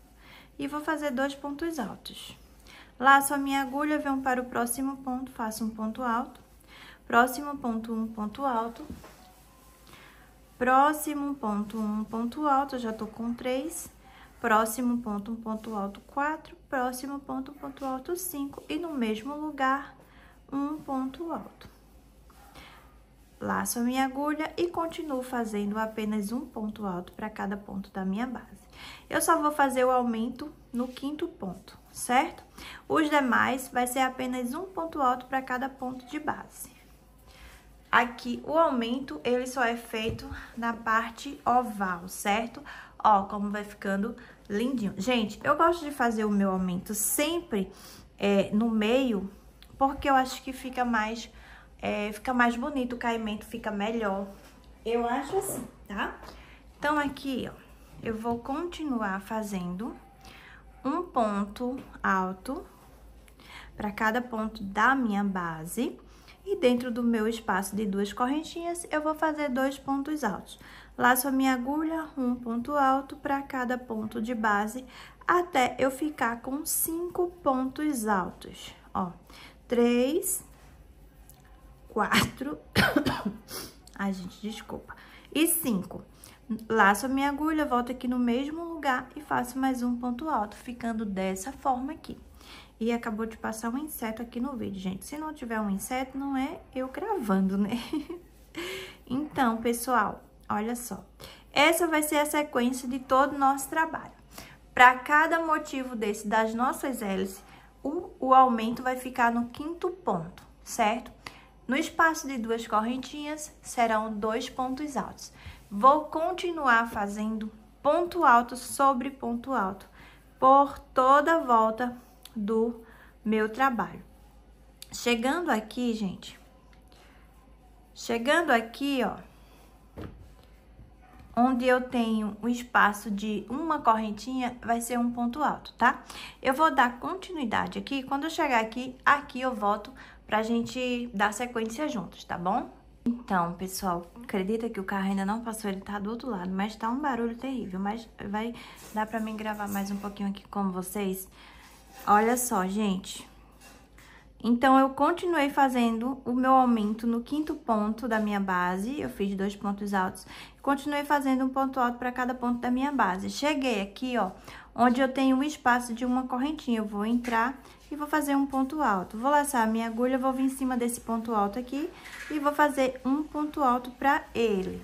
e vou fazer dois pontos altos. Laço a minha agulha, venho para o próximo ponto, faço um ponto alto, próximo ponto, um ponto alto, próximo ponto, um ponto alto, já tô com três, próximo ponto, um ponto alto, quatro, próximo ponto, ponto alto 5 e no mesmo lugar um ponto alto. Laço a minha agulha e continuo fazendo apenas um ponto alto para cada ponto da minha base. Eu só vou fazer o aumento no quinto ponto, certo? Os demais vai ser apenas um ponto alto para cada ponto de base. Aqui, o aumento, ele só é feito na parte oval, certo? Ó, como vai ficando lindinho. Gente, eu gosto de fazer o meu aumento sempre é, no meio, porque eu acho que fica mais, é, fica mais bonito, o caimento fica melhor. Eu acho assim, tá? Então, aqui, ó, eu vou continuar fazendo um ponto alto para cada ponto da minha base. E dentro do meu espaço de duas correntinhas, eu vou fazer dois pontos altos. Laço a minha agulha, um ponto alto para cada ponto de base, até eu ficar com cinco pontos altos. Ó, três, quatro, ai gente, desculpa, e cinco. Laço a minha agulha, volto aqui no mesmo lugar e faço mais um ponto alto, ficando dessa forma aqui. E acabou de passar um inseto aqui no vídeo, gente. Se não tiver um inseto, não é eu gravando, né? então, pessoal, Olha só. Essa vai ser a sequência de todo o nosso trabalho. Para cada motivo desse das nossas hélices, o, o aumento vai ficar no quinto ponto, certo? No espaço de duas correntinhas, serão dois pontos altos. Vou continuar fazendo ponto alto sobre ponto alto por toda a volta do meu trabalho. Chegando aqui, gente, chegando aqui, ó, onde eu tenho um espaço de uma correntinha, vai ser um ponto alto, tá? Eu vou dar continuidade aqui, quando eu chegar aqui, aqui eu volto pra gente dar sequência juntos, tá bom? Então, pessoal, acredita que o carro ainda não passou, ele tá do outro lado, mas tá um barulho terrível, mas vai dar pra mim gravar mais um pouquinho aqui com vocês. Olha só, gente. Então, eu continuei fazendo o meu aumento no quinto ponto da minha base, eu fiz dois pontos altos Continuei fazendo um ponto alto para cada ponto da minha base. Cheguei aqui, ó, onde eu tenho o um espaço de uma correntinha. Eu vou entrar e vou fazer um ponto alto. Vou laçar a minha agulha, vou vir em cima desse ponto alto aqui e vou fazer um ponto alto para ele.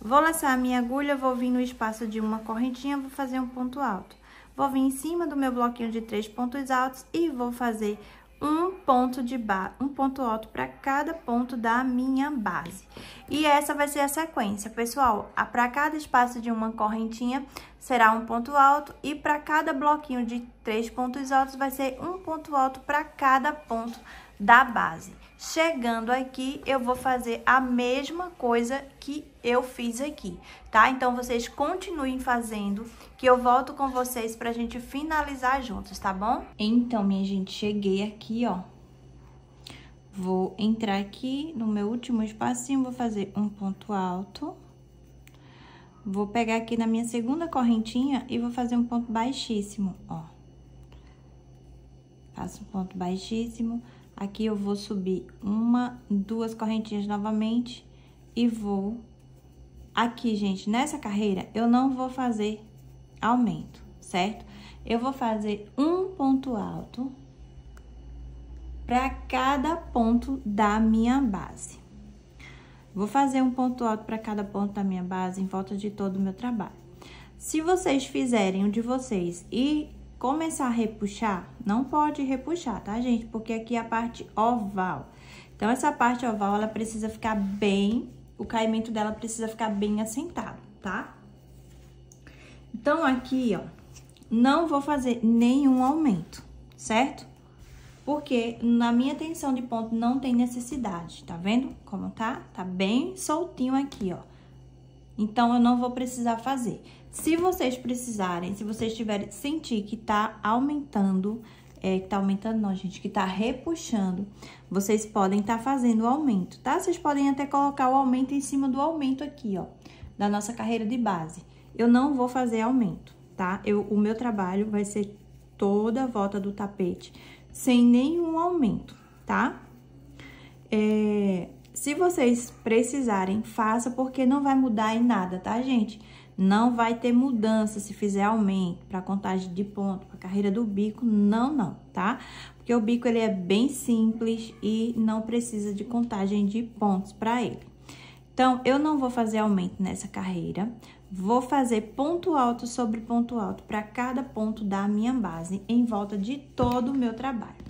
Vou laçar a minha agulha, vou vir no espaço de uma correntinha, vou fazer um ponto alto. Vou vir em cima do meu bloquinho de três pontos altos e vou fazer um ponto de ba um ponto alto para cada ponto da minha base. E essa vai ser a sequência, pessoal. Para cada espaço de uma correntinha será um ponto alto e para cada bloquinho de três pontos altos vai ser um ponto alto para cada ponto da base. Chegando aqui, eu vou fazer a mesma coisa que eu fiz aqui, tá? Então, vocês continuem fazendo, que eu volto com vocês pra gente finalizar juntos, tá bom? Então, minha gente, cheguei aqui, ó. Vou entrar aqui no meu último espacinho, vou fazer um ponto alto. Vou pegar aqui na minha segunda correntinha e vou fazer um ponto baixíssimo, ó. Faço um ponto baixíssimo Aqui eu vou subir uma, duas correntinhas novamente e vou... Aqui, gente, nessa carreira, eu não vou fazer aumento, certo? Eu vou fazer um ponto alto para cada ponto da minha base. Vou fazer um ponto alto para cada ponto da minha base em volta de todo o meu trabalho. Se vocês fizerem o de vocês e começar a repuxar, não pode repuxar, tá, gente? Porque aqui é a parte oval. Então, essa parte oval, ela precisa ficar bem, o caimento dela precisa ficar bem assentado, tá? Então, aqui, ó, não vou fazer nenhum aumento, certo? Porque na minha tensão de ponto não tem necessidade, tá vendo como tá? Tá bem soltinho aqui, ó. Então, eu não vou precisar fazer. Se vocês precisarem, se vocês tiverem sentir que tá aumentando, é, que tá aumentando não, gente, que tá repuxando, vocês podem tá fazendo o aumento, tá? Vocês podem até colocar o aumento em cima do aumento aqui, ó, da nossa carreira de base. Eu não vou fazer aumento, tá? Eu, o meu trabalho vai ser toda a volta do tapete, sem nenhum aumento, tá? É, se vocês precisarem, faça, porque não vai mudar em nada, tá, gente? não vai ter mudança se fizer aumento para contagem de ponto, para carreira do bico, não, não, tá? Porque o bico ele é bem simples e não precisa de contagem de pontos para ele. Então, eu não vou fazer aumento nessa carreira, vou fazer ponto alto sobre ponto alto para cada ponto da minha base em volta de todo o meu trabalho.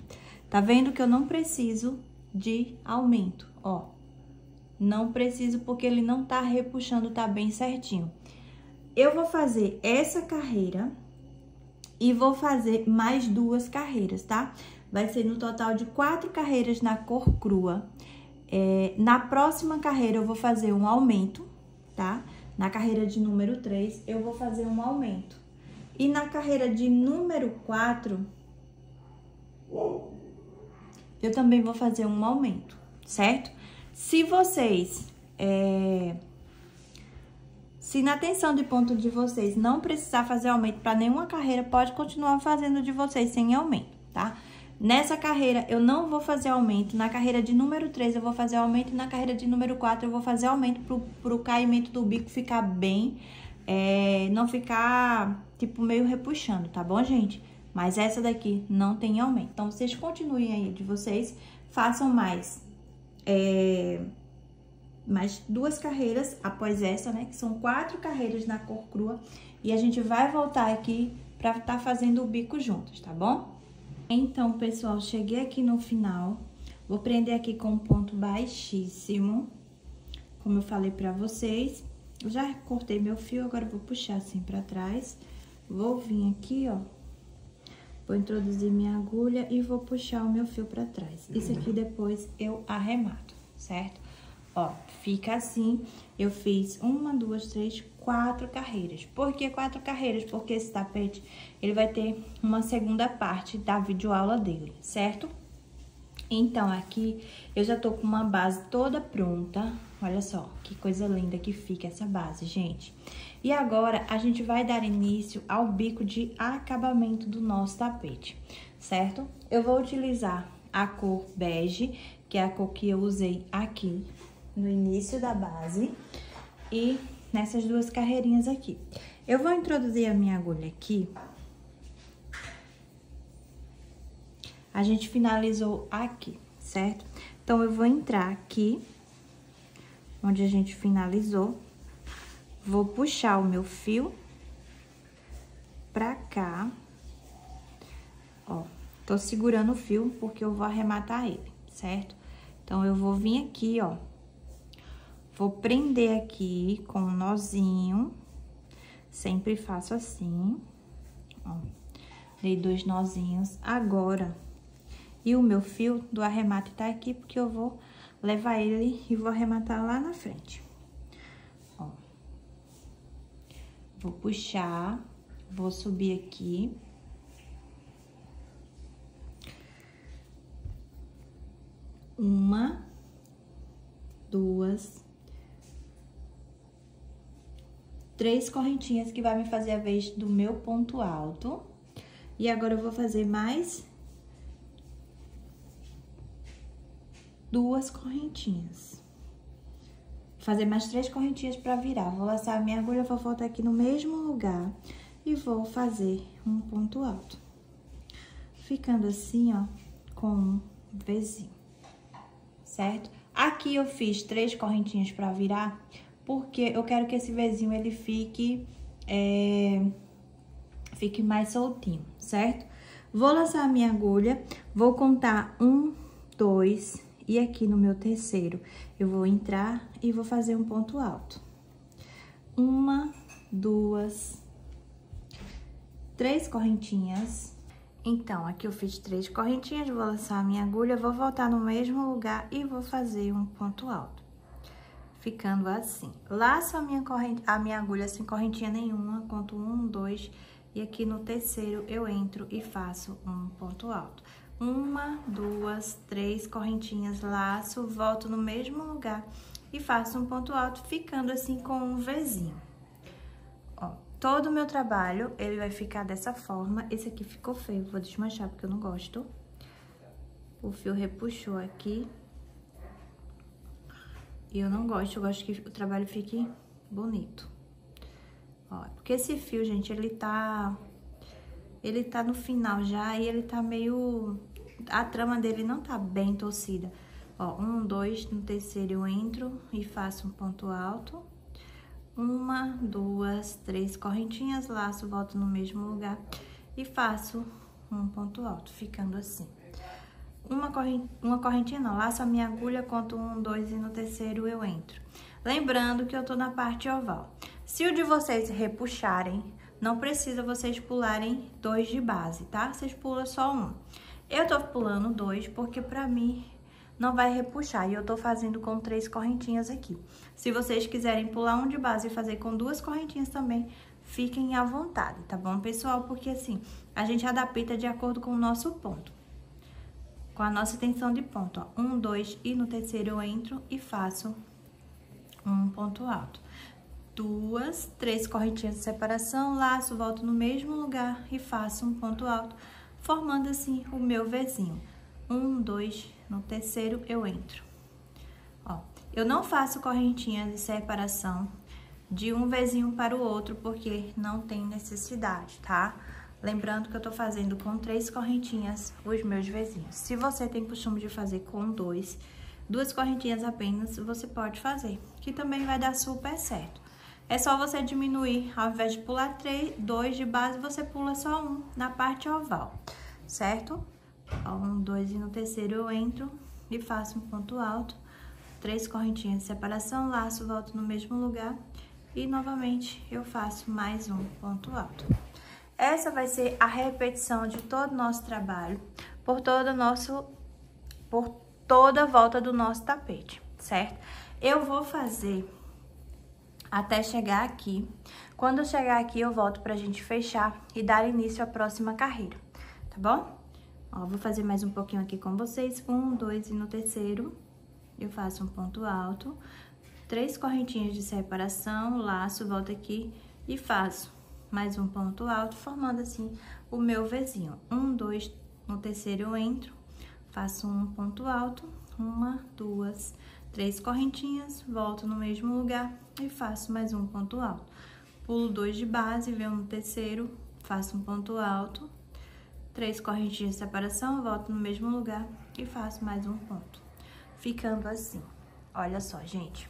Tá vendo que eu não preciso de aumento, ó. Não preciso porque ele não tá repuxando, tá bem certinho eu vou fazer essa carreira e vou fazer mais duas carreiras, tá? Vai ser no total de quatro carreiras na cor crua. É, na próxima carreira eu vou fazer um aumento, tá? Na carreira de número 3 eu vou fazer um aumento. E na carreira de número 4 eu também vou fazer um aumento, certo? Se vocês é, se na tensão de ponto de vocês não precisar fazer aumento para nenhuma carreira, pode continuar fazendo de vocês sem aumento, tá? Nessa carreira eu não vou fazer aumento, na carreira de número 3 eu vou fazer aumento e na carreira de número 4 eu vou fazer aumento para o caimento do bico ficar bem, é, não ficar tipo meio repuxando, tá bom, gente? Mas essa daqui não tem aumento. Então, vocês continuem aí de vocês, façam mais. É mais duas carreiras após essa, né? Que são quatro carreiras na cor crua. E a gente vai voltar aqui pra estar tá fazendo o bico juntos, tá bom? Então, pessoal, cheguei aqui no final. Vou prender aqui com um ponto baixíssimo, como eu falei pra vocês. Eu já cortei meu fio, agora vou puxar assim pra trás. Vou vir aqui, ó. Vou introduzir minha agulha e vou puxar o meu fio pra trás. Isso aqui depois eu arremato, certo? Ó, fica assim. Eu fiz uma, duas, três, quatro carreiras. Por que quatro carreiras? Porque esse tapete, ele vai ter uma segunda parte da videoaula dele, certo? Então, aqui eu já tô com uma base toda pronta. Olha só, que coisa linda que fica essa base, gente. E agora, a gente vai dar início ao bico de acabamento do nosso tapete, certo? Eu vou utilizar a cor bege, que é a cor que eu usei aqui no início da base e nessas duas carreirinhas aqui. Eu vou introduzir a minha agulha aqui. A gente finalizou aqui, certo? Então, eu vou entrar aqui, onde a gente finalizou. Vou puxar o meu fio pra cá. Ó, tô segurando o fio porque eu vou arrematar ele, certo? Então, eu vou vir aqui, ó, Vou prender aqui com um nozinho, sempre faço assim, ó. Dei dois nozinhos agora. E o meu fio do arremate tá aqui, porque eu vou levar ele e vou arrematar lá na frente. Ó. Vou puxar, vou subir aqui. Uma, duas, três correntinhas que vai me fazer a vez do meu ponto alto. E agora eu vou fazer mais duas correntinhas. Fazer mais três correntinhas para virar. Vou laçar a minha agulha, vou voltar aqui no mesmo lugar e vou fazer um ponto alto. Ficando assim, ó, com um vizinho, certo? Aqui eu fiz três correntinhas para virar porque eu quero que esse vizinho ele fique, é, fique mais soltinho, certo? Vou lançar a minha agulha, vou contar um, dois, e aqui no meu terceiro eu vou entrar e vou fazer um ponto alto. Uma, duas, três correntinhas. Então, aqui eu fiz três correntinhas, vou lançar a minha agulha, vou voltar no mesmo lugar e vou fazer um ponto alto ficando assim. Laço a minha, corrente, a minha agulha sem correntinha nenhuma, conto um, dois, e aqui no terceiro eu entro e faço um ponto alto. Uma, duas, três correntinhas, laço, volto no mesmo lugar e faço um ponto alto, ficando assim com um Vzinho. Ó, todo o meu trabalho, ele vai ficar dessa forma. Esse aqui ficou feio, vou desmanchar porque eu não gosto. O fio repuxou aqui. E eu não gosto, eu gosto que o trabalho fique bonito. Ó, porque esse fio, gente, ele tá... Ele tá no final já e ele tá meio... A trama dele não tá bem torcida. Ó, um, dois, no terceiro eu entro e faço um ponto alto. Uma, duas, três correntinhas, laço, volto no mesmo lugar e faço um ponto alto, ficando assim uma, corrente, uma correntinha não, laço a minha agulha, conto um, dois e no terceiro eu entro. Lembrando que eu tô na parte oval. Se o de vocês repuxarem, não precisa vocês pularem dois de base, tá? Vocês pulam só um. Eu tô pulando dois porque pra mim não vai repuxar. E eu tô fazendo com três correntinhas aqui. Se vocês quiserem pular um de base e fazer com duas correntinhas também, fiquem à vontade, tá bom, pessoal? Porque assim, a gente adapta de acordo com o nosso ponto com a nossa tensão de ponto, ó, um, dois, e no terceiro eu entro e faço um ponto alto. Duas, três correntinhas de separação, laço, volto no mesmo lugar e faço um ponto alto, formando assim o meu Vzinho. Um, dois, no terceiro eu entro. Ó, eu não faço correntinhas de separação de um Vzinho para o outro, porque não tem necessidade, tá? Tá? Lembrando que eu tô fazendo com três correntinhas os meus vizinhos. Se você tem costume de fazer com dois, duas correntinhas apenas, você pode fazer, que também vai dar super certo. É só você diminuir, ao invés de pular três, dois de base, você pula só um na parte oval, certo? Um, dois e no terceiro eu entro e faço um ponto alto, três correntinhas de separação, laço, volto no mesmo lugar e novamente eu faço mais um ponto alto. Essa vai ser a repetição de todo o nosso trabalho, por todo nosso por toda a volta do nosso tapete, certo? Eu vou fazer até chegar aqui. Quando eu chegar aqui, eu volto pra gente fechar e dar início à próxima carreira, tá bom? Ó, vou fazer mais um pouquinho aqui com vocês. Um, dois, e no terceiro eu faço um ponto alto, três correntinhas de separação, laço, volto aqui e faço mais um ponto alto, formando assim o meu Vzinho. Um, dois, no terceiro eu entro, faço um ponto alto, uma, duas, três correntinhas, volto no mesmo lugar e faço mais um ponto alto. Pulo dois de base, venho no terceiro, faço um ponto alto, três correntinhas de separação, volto no mesmo lugar e faço mais um ponto. Ficando assim. Olha só, gente.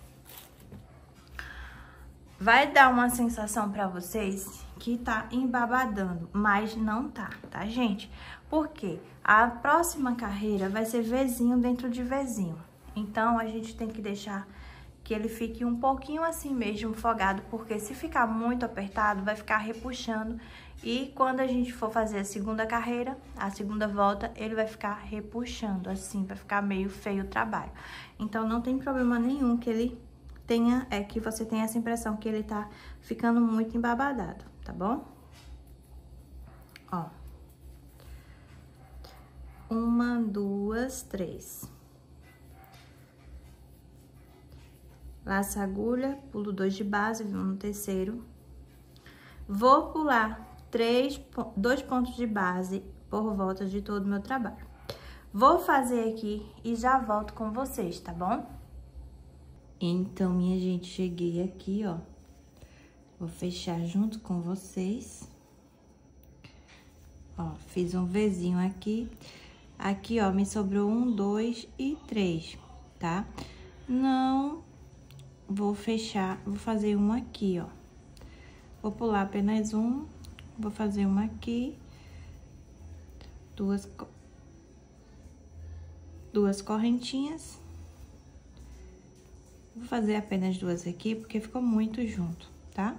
Vai dar uma sensação para vocês aqui tá embabadando, mas não tá, tá, gente? Porque a próxima carreira vai ser vizinho dentro de vizinho. Então, a gente tem que deixar que ele fique um pouquinho assim mesmo, folgado, porque se ficar muito apertado, vai ficar repuxando. E quando a gente for fazer a segunda carreira, a segunda volta, ele vai ficar repuxando, assim, vai ficar meio feio o trabalho. Então, não tem problema nenhum que ele tenha, é que você tenha essa impressão que ele tá ficando muito embabadado tá bom? Ó. Uma, duas, três. Laço a agulha, pulo dois de base, vou no terceiro. Vou pular três, dois pontos de base por volta de todo o meu trabalho. Vou fazer aqui e já volto com vocês, tá bom? Então, minha gente, cheguei aqui, ó. Vou fechar junto com vocês. Ó, fiz um vezinho aqui. Aqui, ó, me sobrou um, dois e três, tá? Não vou fechar, vou fazer um aqui, ó. Vou pular apenas um, vou fazer uma aqui. Duas, duas correntinhas. Vou fazer apenas duas aqui, porque ficou muito junto, tá?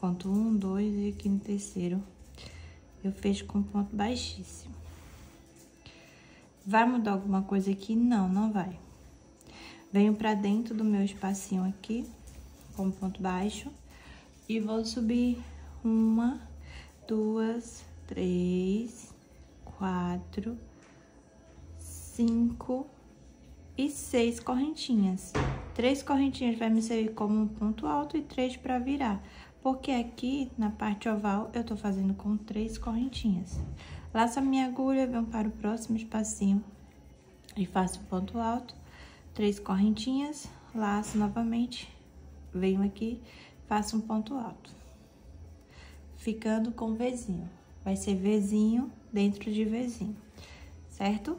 Ponto um, dois e aqui no terceiro eu fecho com ponto baixíssimo. Vai mudar alguma coisa aqui? Não, não vai. Venho pra dentro do meu espacinho aqui, com ponto baixo, e vou subir uma, duas, três, quatro, cinco e seis correntinhas. Três correntinhas vai me servir como um ponto alto e três para virar porque aqui na parte oval eu tô fazendo com três correntinhas. Laço a minha agulha, venho para o próximo espacinho e faço um ponto alto, três correntinhas, laço novamente, venho aqui, faço um ponto alto. Ficando com vizinho. Vai ser vizinho dentro de vizinho, certo?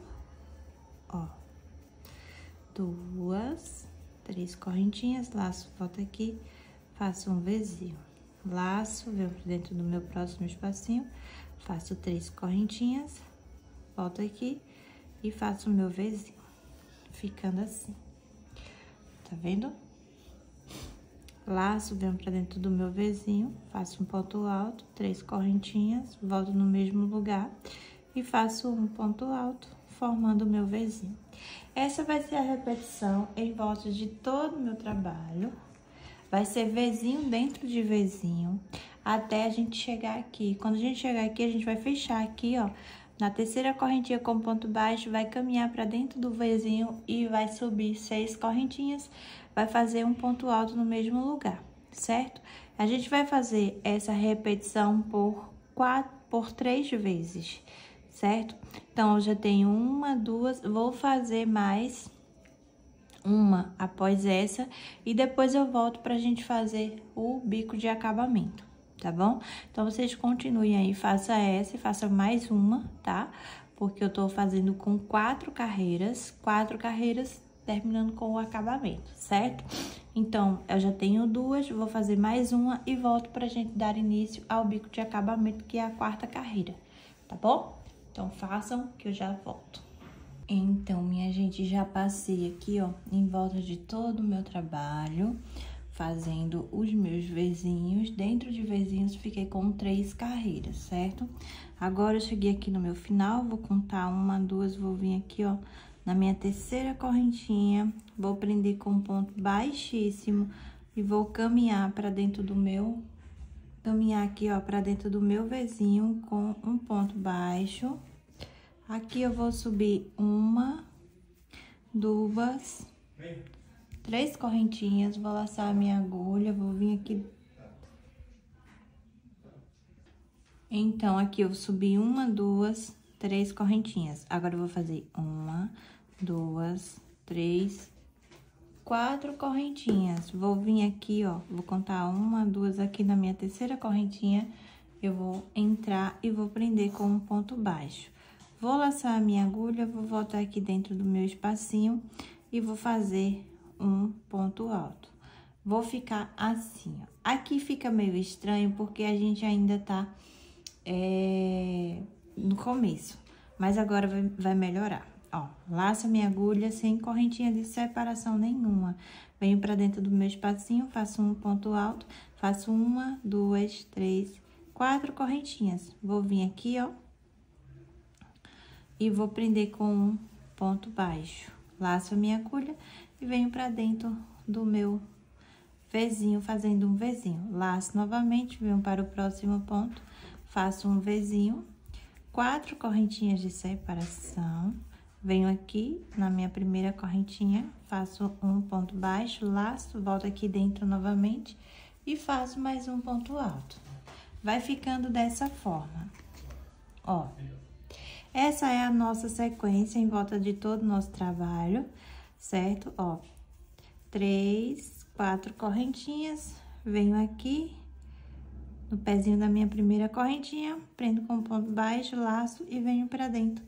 Ó. Duas, três correntinhas, laço, volta aqui, faço um vizinho laço, venho dentro do meu próximo espacinho, faço três correntinhas, volto aqui e faço o meu vizinho, ficando assim. Tá vendo? Laço, venho pra dentro do meu vizinho, faço um ponto alto, três correntinhas, volto no mesmo lugar e faço um ponto alto, formando o meu vizinho. Essa vai ser a repetição em volta de todo o meu trabalho, Vai ser vizinho dentro de vizinho até a gente chegar aqui. Quando a gente chegar aqui, a gente vai fechar aqui, ó. Na terceira correntinha com ponto baixo, vai caminhar para dentro do vizinho e vai subir seis correntinhas. Vai fazer um ponto alto no mesmo lugar, certo? A gente vai fazer essa repetição por quatro, por três vezes, certo? Então, eu já tenho uma, duas, vou fazer mais uma após essa e depois eu volto pra gente fazer o bico de acabamento, tá bom? Então, vocês continuem aí, faça essa e faça mais uma, tá? Porque eu tô fazendo com quatro carreiras, quatro carreiras terminando com o acabamento, certo? Então, eu já tenho duas, vou fazer mais uma e volto pra gente dar início ao bico de acabamento, que é a quarta carreira, tá bom? Então, façam que eu já volto. Então, minha gente, já passei aqui, ó, em volta de todo o meu trabalho, fazendo os meus vizinhos. Dentro de vizinhos, fiquei com três carreiras, certo? Agora, eu cheguei aqui no meu final, vou contar uma, duas, vou vir aqui, ó, na minha terceira correntinha, vou prender com um ponto baixíssimo e vou caminhar para dentro do meu... Caminhar aqui, ó, para dentro do meu vizinho com um ponto baixo Aqui eu vou subir uma, duas, três correntinhas, vou laçar a minha agulha, vou vir aqui. Então, aqui eu subi uma, duas, três correntinhas. Agora, eu vou fazer uma, duas, três, quatro correntinhas. Vou vir aqui, ó, vou contar uma, duas aqui na minha terceira correntinha. Eu vou entrar e vou prender com um ponto baixo. Vou laçar a minha agulha, vou voltar aqui dentro do meu espacinho e vou fazer um ponto alto. Vou ficar assim, ó. Aqui fica meio estranho porque a gente ainda tá é, no começo, mas agora vai, melhorar. Ó, laço minha agulha sem correntinha de separação nenhuma. Venho pra dentro do meu espacinho, faço um ponto alto, faço uma, duas, três, quatro correntinhas. Vou vir aqui, ó, e vou prender com um ponto baixo. Laço a minha agulha e venho pra dentro do meu Vzinho, fazendo um vezinho Laço novamente, venho para o próximo ponto, faço um vezinho quatro correntinhas de separação. Venho aqui na minha primeira correntinha, faço um ponto baixo, laço, volto aqui dentro novamente e faço mais um ponto alto. Vai ficando dessa forma, ó. Essa é a nossa sequência em volta de todo o nosso trabalho, certo? Ó, três, quatro correntinhas, venho aqui no pezinho da minha primeira correntinha, prendo com ponto baixo, laço e venho pra dentro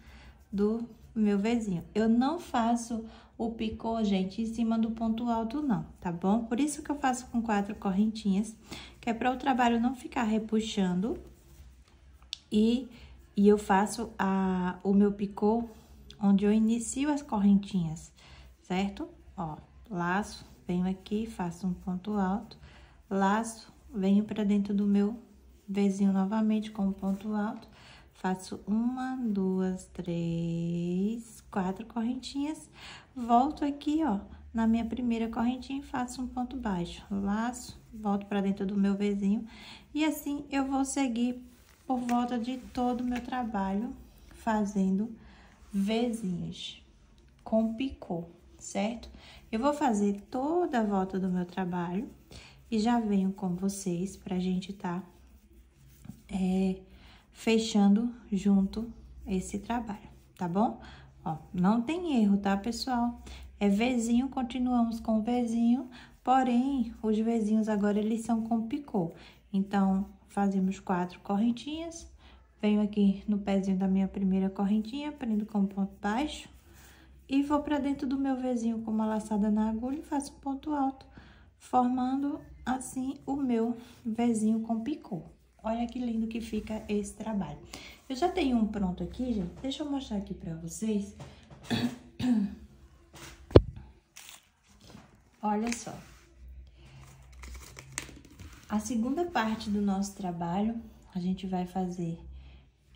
do meu vizinho. Eu não faço o picô, gente, em cima do ponto alto não, tá bom? Por isso que eu faço com quatro correntinhas, que é para o trabalho não ficar repuxando e e eu faço a, o meu picô onde eu inicio as correntinhas, certo? Ó, laço, venho aqui, faço um ponto alto, laço, venho para dentro do meu vizinho novamente com um ponto alto, faço uma, duas, três, quatro correntinhas, volto aqui, ó, na minha primeira correntinha faço um ponto baixo, laço, volto para dentro do meu vizinho e assim eu vou seguir por volta de todo o meu trabalho fazendo vezinhas com picô, certo? Eu vou fazer toda a volta do meu trabalho e já venho com vocês pra gente tá é, fechando junto esse trabalho, tá bom? Ó, não tem erro, tá, pessoal? É vezinho, continuamos com vezinho, porém, os vezinhos agora eles são com picô. Então, Fazemos quatro correntinhas. Venho aqui no pezinho da minha primeira correntinha, prendo com ponto baixo. E vou para dentro do meu vizinho com uma laçada na agulha e faço um ponto alto, formando assim o meu vizinho com picô. Olha que lindo que fica esse trabalho. Eu já tenho um pronto aqui, gente. Deixa eu mostrar aqui para vocês. Olha só. A segunda parte do nosso trabalho, a gente vai fazer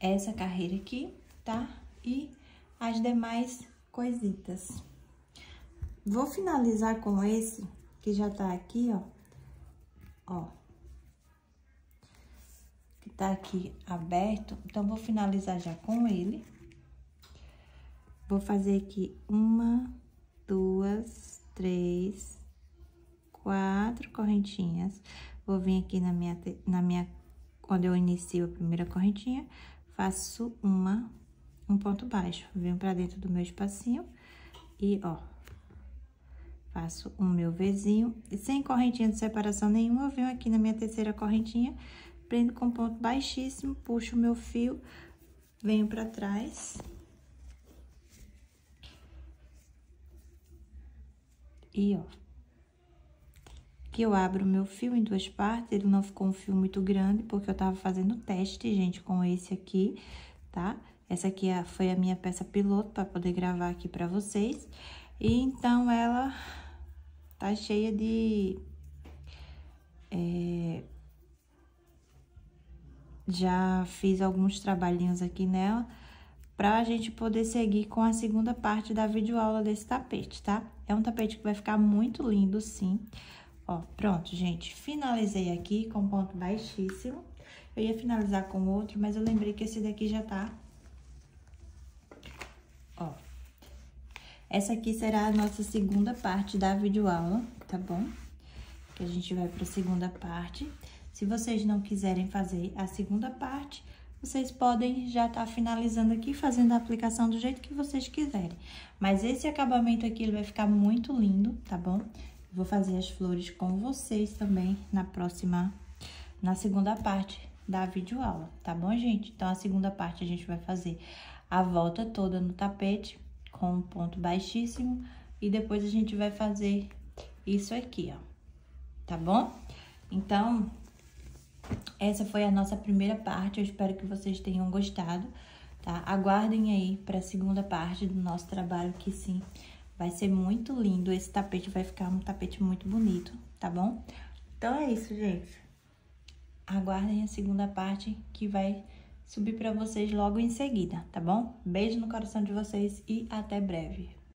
essa carreira aqui, tá? E as demais coisitas. Vou finalizar com esse, que já tá aqui, ó. Ó. Que tá aqui aberto. Então, vou finalizar já com ele. Vou fazer aqui uma, duas, três, quatro correntinhas. Vou vir aqui na minha, na minha, quando eu inicio a primeira correntinha, faço uma, um ponto baixo. Venho pra dentro do meu espacinho e, ó, faço o meu Vzinho. E sem correntinha de separação nenhuma, eu venho aqui na minha terceira correntinha, prendo com ponto baixíssimo, puxo o meu fio, venho pra trás... E, ó, Aqui eu abro meu fio em duas partes, ele não ficou um fio muito grande, porque eu tava fazendo teste, gente, com esse aqui, tá? Essa aqui é foi a minha peça piloto para poder gravar aqui para vocês. E então, ela tá cheia de... É, já fiz alguns trabalhinhos aqui nela pra gente poder seguir com a segunda parte da videoaula desse tapete, tá? É um tapete que vai ficar muito lindo, sim. Sim. Ó, pronto, gente. Finalizei aqui com ponto baixíssimo. Eu ia finalizar com outro, mas eu lembrei que esse daqui já tá... Ó. Essa aqui será a nossa segunda parte da videoaula, tá bom? Que a gente vai pra segunda parte. Se vocês não quiserem fazer a segunda parte, vocês podem já estar tá finalizando aqui, fazendo a aplicação do jeito que vocês quiserem. Mas esse acabamento aqui, ele vai ficar muito lindo, tá bom? Tá bom? Vou fazer as flores com vocês também na próxima, na segunda parte da videoaula, tá bom, gente? Então, a segunda parte a gente vai fazer a volta toda no tapete com um ponto baixíssimo e depois a gente vai fazer isso aqui, ó, tá bom? Então, essa foi a nossa primeira parte, eu espero que vocês tenham gostado, tá? Aguardem aí para a segunda parte do nosso trabalho, que sim, Vai ser muito lindo, esse tapete vai ficar um tapete muito bonito, tá bom? Então, é isso, gente. Aguardem a segunda parte que vai subir para vocês logo em seguida, tá bom? Beijo no coração de vocês e até breve.